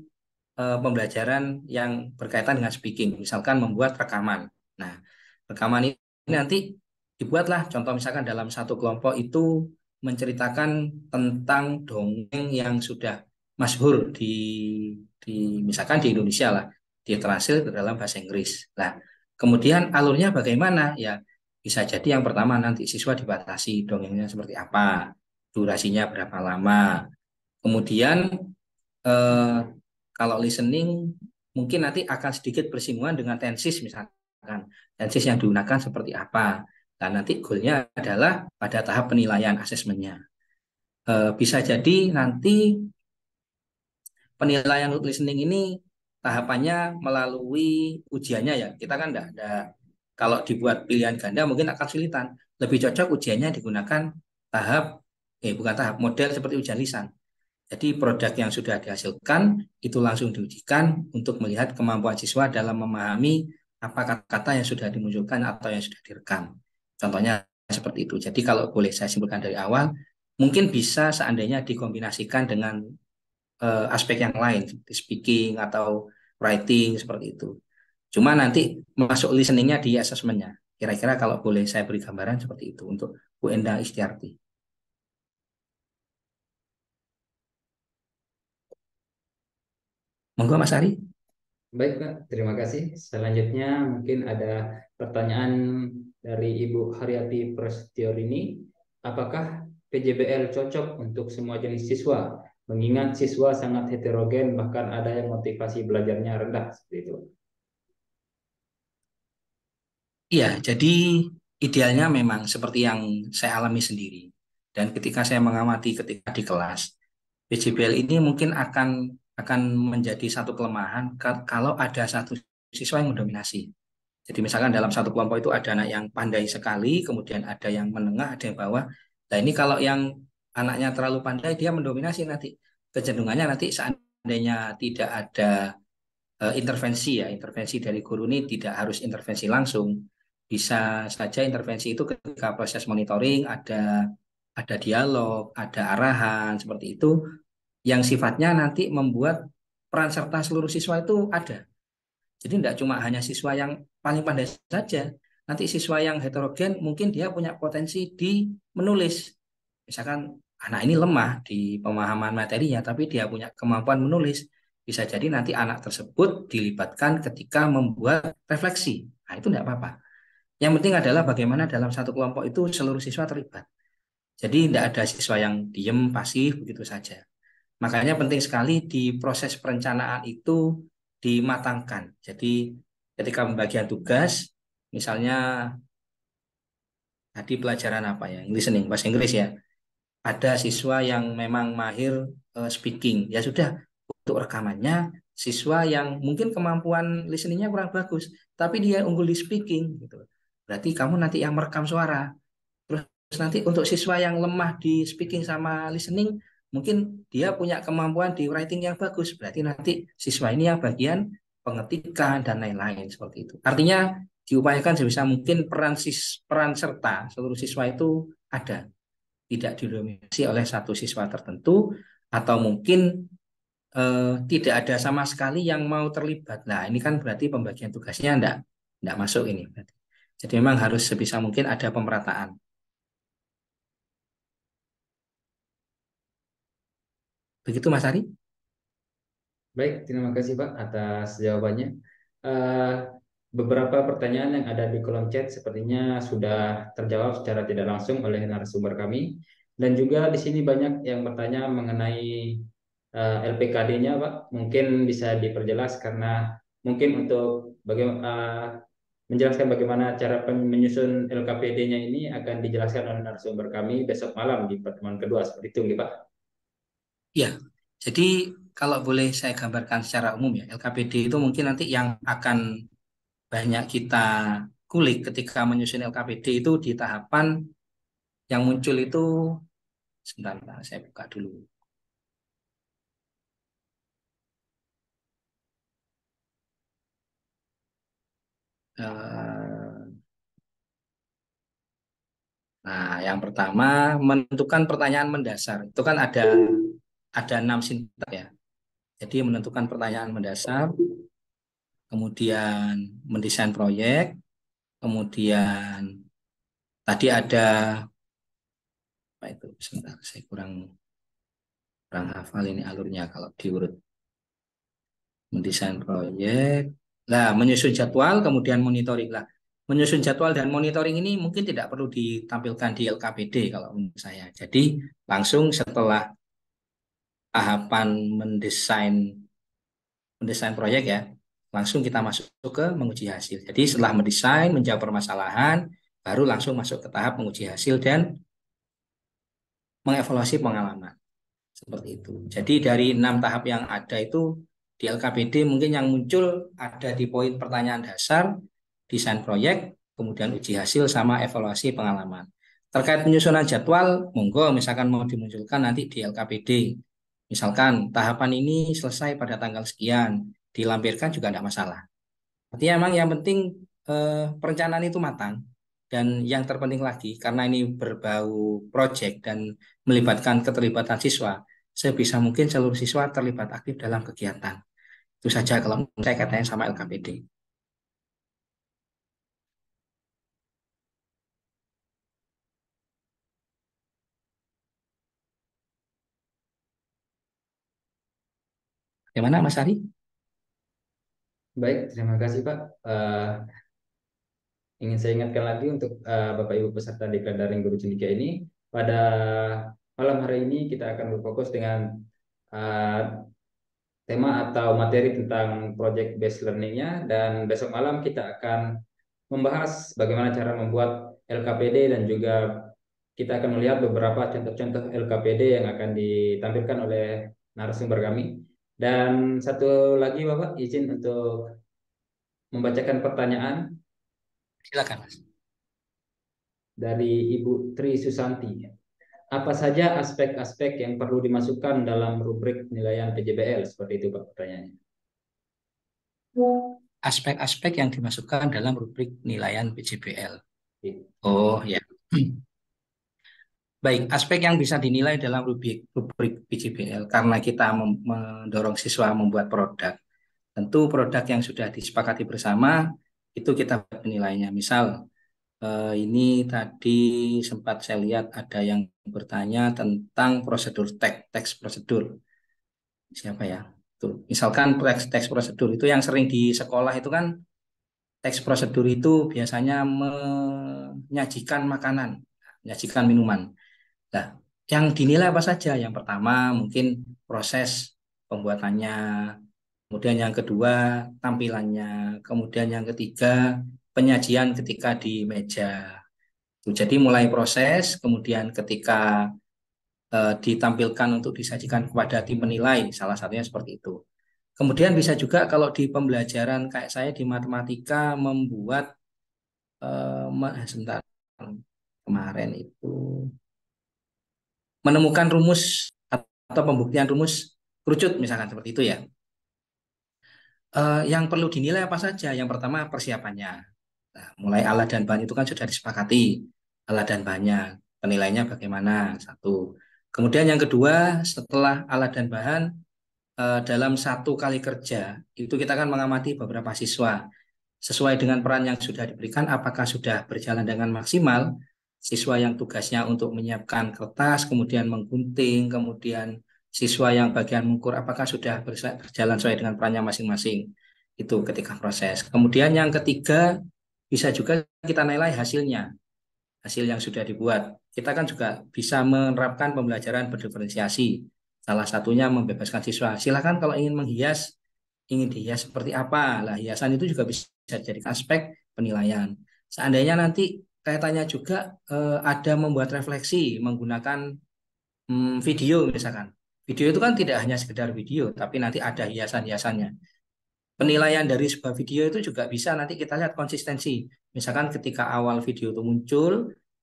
uh, pembelajaran yang berkaitan dengan speaking, misalkan membuat rekaman. Nah, rekaman ini nanti dibuatlah contoh misalkan dalam satu kelompok itu menceritakan tentang dongeng yang sudah masyhur di di misalkan di Indonesia lah ditranslate ke dalam bahasa Inggris. Nah, Kemudian alurnya bagaimana? Ya bisa jadi yang pertama nanti siswa dibatasi dongengnya seperti apa, durasinya berapa lama. Kemudian eh, kalau listening mungkin nanti akan sedikit bersinggungan dengan tensis misalkan. Tensis yang digunakan seperti apa. Dan nanti goalnya adalah pada tahap penilaian asesmennya. Eh, bisa jadi nanti penilaian listening ini tahapannya melalui ujiannya ya. Kita kan enggak ada kalau dibuat pilihan ganda mungkin akan sulitan. Lebih cocok ujiannya digunakan tahap eh bukan tahap model seperti ujian lisan. Jadi produk yang sudah dihasilkan itu langsung diujikan untuk melihat kemampuan siswa dalam memahami apa kata-kata yang sudah dimunculkan atau yang sudah direkam. Contohnya seperti itu. Jadi kalau boleh saya simpulkan dari awal, mungkin bisa seandainya dikombinasikan dengan uh, aspek yang lain, seperti speaking atau writing seperti itu. Cuma nanti masuk listeningnya di asesmennya. Kira-kira kalau boleh saya beri gambaran seperti itu untuk Bu Endang Istiarti. Monggo Mas Ari. Baik Pak, terima kasih. Selanjutnya mungkin ada pertanyaan dari Ibu Haryati Prasetyo ini. Apakah PJBL cocok untuk semua jenis siswa? Mengingat siswa sangat heterogen, bahkan ada yang motivasi belajarnya rendah seperti itu. Iya, jadi idealnya memang seperti yang saya alami sendiri. Dan ketika saya mengamati ketika di kelas, PJBL ini mungkin akan akan menjadi satu kelemahan kalau ada satu siswa yang mendominasi. Jadi misalkan dalam satu kelompok itu ada anak yang pandai sekali, kemudian ada yang menengah, ada yang bawah. Nah ini kalau yang anaknya terlalu pandai dia mendominasi nanti kecenderungannya nanti seandainya tidak ada uh, intervensi ya intervensi dari guru ini tidak harus intervensi langsung bisa saja intervensi itu ketika proses monitoring ada ada dialog ada arahan seperti itu yang sifatnya nanti membuat peran serta seluruh siswa itu ada jadi tidak cuma hanya siswa yang paling pandai saja nanti siswa yang heterogen mungkin dia punya potensi di menulis misalkan anak ini lemah di pemahaman materinya, tapi dia punya kemampuan menulis, bisa jadi nanti anak tersebut dilibatkan ketika membuat refleksi. Nah, itu tidak apa-apa. Yang penting adalah bagaimana dalam satu kelompok itu seluruh siswa terlibat. Jadi tidak ada siswa yang diem, pasif, begitu saja. Makanya penting sekali di proses perencanaan itu dimatangkan. Jadi ketika pembagian tugas, misalnya tadi pelajaran apa ya, listening, bahasa Inggris ya, ada siswa yang memang mahir uh, speaking ya sudah untuk rekamannya siswa yang mungkin kemampuan listeningnya kurang bagus tapi dia unggul di speaking gitu berarti kamu nanti yang merekam suara terus nanti untuk siswa yang lemah di speaking sama listening mungkin dia punya kemampuan di writing yang bagus berarti nanti siswa ini yang bagian pengetikan dan lain-lain seperti itu artinya diupayakan sebisa mungkin peran sis, peran serta seluruh siswa itu ada tidak didominasi oleh satu siswa tertentu atau mungkin eh, tidak ada sama sekali yang mau terlibat. Nah, ini kan berarti pembagian tugasnya enggak enggak masuk ini Jadi memang harus sebisa mungkin ada pemerataan. Begitu Mas Ari? Baik, terima kasih Pak atas jawabannya. Uh, Beberapa pertanyaan yang ada di kolom chat sepertinya sudah terjawab secara tidak langsung oleh narasumber kami. Dan juga di sini banyak yang bertanya mengenai uh, eh, LPKD-nya, Pak. Mungkin bisa diperjelas karena mungkin untuk bagaimana uh, eh, menjelaskan bagaimana cara menyusun LKPD-nya ini akan dijelaskan oleh narasumber kami besok malam di pertemuan kedua seperti itu, Pak. Ya, jadi kalau boleh saya gambarkan secara umum ya, LKPD itu mungkin nanti yang akan banyak kita kulik ketika menyusun LKPD itu di tahapan yang muncul itu sebentar saya buka dulu. Eh, nah, yang pertama menentukan pertanyaan mendasar. Itu kan ada hmm. ada enam sintak ya. Jadi menentukan pertanyaan mendasar, kemudian mendesain proyek, kemudian tadi ada apa itu sebentar saya kurang kurang hafal ini alurnya kalau diurut mendesain proyek lah menyusun jadwal kemudian monitoring lah menyusun jadwal dan monitoring ini mungkin tidak perlu ditampilkan di LKPD kalau menurut saya jadi langsung setelah tahapan mendesain mendesain proyek ya langsung kita masuk ke menguji hasil. Jadi setelah mendesain, menjawab permasalahan, baru langsung masuk ke tahap menguji hasil dan mengevaluasi pengalaman. Seperti itu. Jadi dari enam tahap yang ada itu di LKPD mungkin yang muncul ada di poin pertanyaan dasar, desain proyek, kemudian uji hasil sama evaluasi pengalaman. Terkait penyusunan jadwal, monggo misalkan mau dimunculkan nanti di LKPD. Misalkan tahapan ini selesai pada tanggal sekian, dilampirkan juga tidak masalah. Artinya memang yang penting eh, perencanaan itu matang dan yang terpenting lagi karena ini berbau proyek dan melibatkan keterlibatan siswa, sebisa mungkin seluruh siswa terlibat aktif dalam kegiatan. Itu saja kalau saya katanya sama LKPD. Gimana Mas Ari? Baik, terima kasih Pak. Uh, ingin saya ingatkan lagi untuk uh, Bapak Ibu peserta di Kedaring Guru Cendika ini, pada malam hari ini kita akan berfokus dengan uh, tema atau materi tentang project based learningnya dan besok malam kita akan membahas bagaimana cara membuat LKPD dan juga kita akan melihat beberapa contoh-contoh LKPD yang akan ditampilkan oleh narasumber kami. Dan satu lagi Bapak izin untuk membacakan pertanyaan. Silakan Mas. Dari Ibu Tri Susanti. Apa saja aspek-aspek yang perlu dimasukkan dalam rubrik penilaian PJBL seperti itu Pak pertanyaannya? Aspek-aspek yang dimasukkan dalam rubrik penilaian PJBL. Oh ya. Baik, aspek yang bisa dinilai dalam rubrik, rubrik PGBL karena kita mendorong siswa membuat produk. Tentu produk yang sudah disepakati bersama itu kita penilainya. Misal eh, ini tadi sempat saya lihat ada yang bertanya tentang prosedur teks, teks prosedur. Siapa ya? Tuh, misalkan teks teks prosedur itu yang sering di sekolah itu kan teks prosedur itu biasanya menyajikan makanan, menyajikan minuman Nah, yang dinilai apa saja? Yang pertama mungkin proses pembuatannya, kemudian yang kedua tampilannya, kemudian yang ketiga penyajian ketika di meja. Jadi mulai proses, kemudian ketika eh, ditampilkan untuk disajikan kepada tim penilai, salah satunya seperti itu. Kemudian bisa juga kalau di pembelajaran kayak saya di matematika membuat eh, eh sebentar kemarin itu menemukan rumus atau pembuktian rumus kerucut misalkan seperti itu ya. Uh, yang perlu dinilai apa saja? Yang pertama persiapannya. Nah, mulai alat dan bahan itu kan sudah disepakati alat dan bahannya, penilainya bagaimana satu. Kemudian yang kedua setelah alat dan bahan uh, dalam satu kali kerja itu kita akan mengamati beberapa siswa sesuai dengan peran yang sudah diberikan apakah sudah berjalan dengan maksimal siswa yang tugasnya untuk menyiapkan kertas, kemudian menggunting, kemudian siswa yang bagian mengukur apakah sudah berjalan sesuai dengan perannya masing-masing. Itu ketika proses. Kemudian yang ketiga bisa juga kita nilai hasilnya. Hasil yang sudah dibuat. Kita kan juga bisa menerapkan pembelajaran berdiferensiasi. Salah satunya membebaskan siswa. Silakan kalau ingin menghias, ingin dihias seperti apa. Lah hiasan itu juga bisa jadi aspek penilaian. Seandainya nanti Kaitannya juga eh, ada membuat refleksi menggunakan hmm, video misalkan. Video itu kan tidak hanya sekedar video, tapi nanti ada hiasan-hiasannya. Penilaian dari sebuah video itu juga bisa nanti kita lihat konsistensi. Misalkan ketika awal video itu muncul,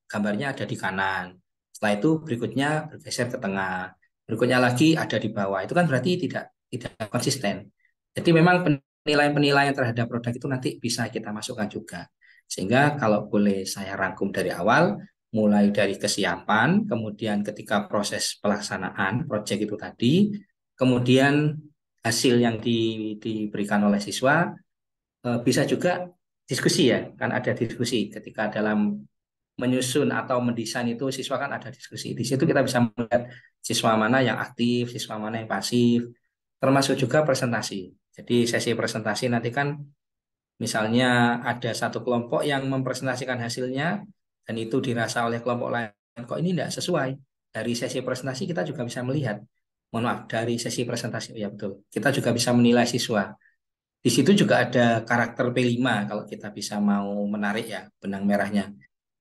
gambarnya ada di kanan. Setelah itu berikutnya bergeser ke tengah. Berikutnya lagi ada di bawah. Itu kan berarti tidak tidak konsisten. Jadi memang penilaian-penilaian terhadap produk itu nanti bisa kita masukkan juga. Sehingga kalau boleh saya rangkum dari awal, mulai dari kesiapan, kemudian ketika proses pelaksanaan proyek itu tadi, kemudian hasil yang di, diberikan oleh siswa, eh, bisa juga diskusi ya, kan ada diskusi ketika dalam menyusun atau mendesain itu siswa kan ada diskusi. Di situ kita bisa melihat siswa mana yang aktif, siswa mana yang pasif, termasuk juga presentasi. Jadi sesi presentasi nanti kan Misalnya ada satu kelompok yang mempresentasikan hasilnya dan itu dirasa oleh kelompok lain kok ini tidak sesuai. Dari sesi presentasi kita juga bisa melihat. Mohon maaf, dari sesi presentasi, ya betul. Kita juga bisa menilai siswa. Di situ juga ada karakter P5 kalau kita bisa mau menarik ya benang merahnya.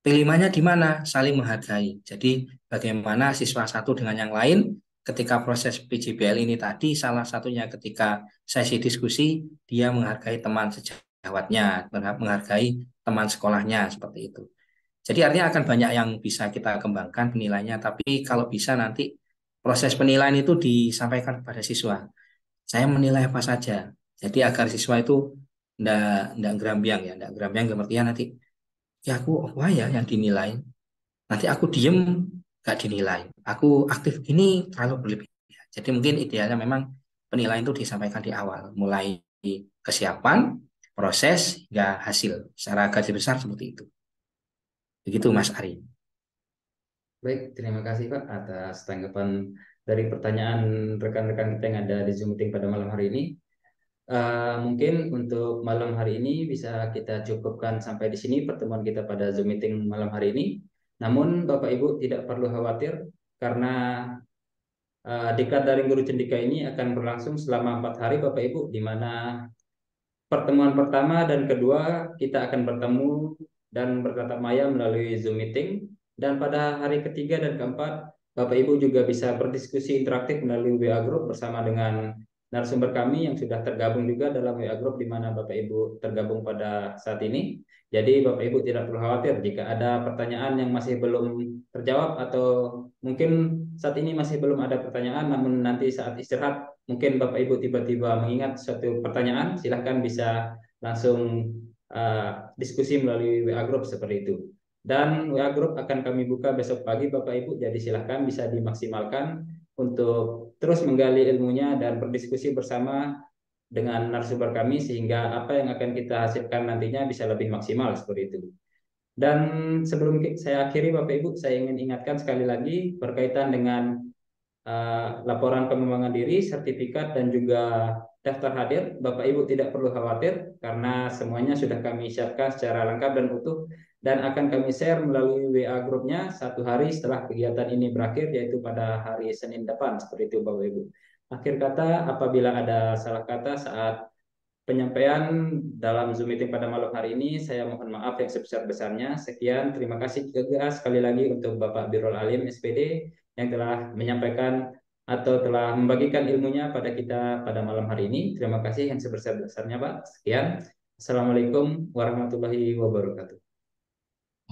P5-nya di mana? Saling menghargai. Jadi bagaimana siswa satu dengan yang lain ketika proses PJBL ini tadi salah satunya ketika sesi diskusi dia menghargai teman sejak sejawatnya, menghargai teman sekolahnya seperti itu. Jadi artinya akan banyak yang bisa kita kembangkan penilainya, tapi kalau bisa nanti proses penilaian itu disampaikan kepada siswa. Saya menilai apa saja. Jadi agar siswa itu ndak ndak gerambiang ya, ndak gerambiang dalam nanti ya aku wah ya yang dinilai. Nanti aku diem gak dinilai. Aku aktif ini terlalu berlebih. Jadi mungkin idealnya memang penilaian itu disampaikan di awal, mulai kesiapan, proses hingga ya hasil. Secara garis besar seperti itu. Begitu Mas Ari. Baik, terima kasih Pak atas tanggapan dari pertanyaan rekan-rekan kita yang ada di Zoom meeting pada malam hari ini. Uh, mungkin untuk malam hari ini bisa kita cukupkan sampai di sini pertemuan kita pada Zoom meeting malam hari ini. Namun Bapak Ibu tidak perlu khawatir karena uh, eh, diklat dari Guru Cendika ini akan berlangsung selama empat hari Bapak Ibu di mana pertemuan pertama dan kedua kita akan bertemu dan bertatap maya melalui Zoom meeting dan pada hari ketiga dan keempat Bapak Ibu juga bisa berdiskusi interaktif melalui WA group bersama dengan narasumber kami yang sudah tergabung juga dalam WA Group di mana Bapak Ibu tergabung pada saat ini. Jadi Bapak Ibu tidak perlu khawatir jika ada pertanyaan yang masih belum terjawab atau mungkin saat ini masih belum ada pertanyaan namun nanti saat istirahat mungkin Bapak Ibu tiba-tiba mengingat suatu pertanyaan silahkan bisa langsung uh, diskusi melalui WA Group seperti itu. Dan WA Group akan kami buka besok pagi Bapak Ibu jadi silahkan bisa dimaksimalkan untuk terus menggali ilmunya dan berdiskusi bersama dengan narasumber kami sehingga apa yang akan kita hasilkan nantinya bisa lebih maksimal seperti itu. Dan sebelum saya akhiri Bapak Ibu, saya ingin ingatkan sekali lagi berkaitan dengan uh, laporan pengembangan diri, sertifikat dan juga daftar hadir, Bapak Ibu tidak perlu khawatir karena semuanya sudah kami siapkan secara lengkap dan utuh dan akan kami share melalui WA grupnya satu hari setelah kegiatan ini berakhir yaitu pada hari Senin depan seperti itu Bapak Ibu. Akhir kata apabila ada salah kata saat penyampaian dalam Zoom meeting pada malam hari ini saya mohon maaf yang sebesar-besarnya. Sekian terima kasih juga sekali lagi untuk Bapak Birol Alim SPD yang telah menyampaikan atau telah membagikan ilmunya pada kita pada malam hari ini. Terima kasih yang sebesar-besarnya Pak. Sekian. Assalamualaikum warahmatullahi wabarakatuh.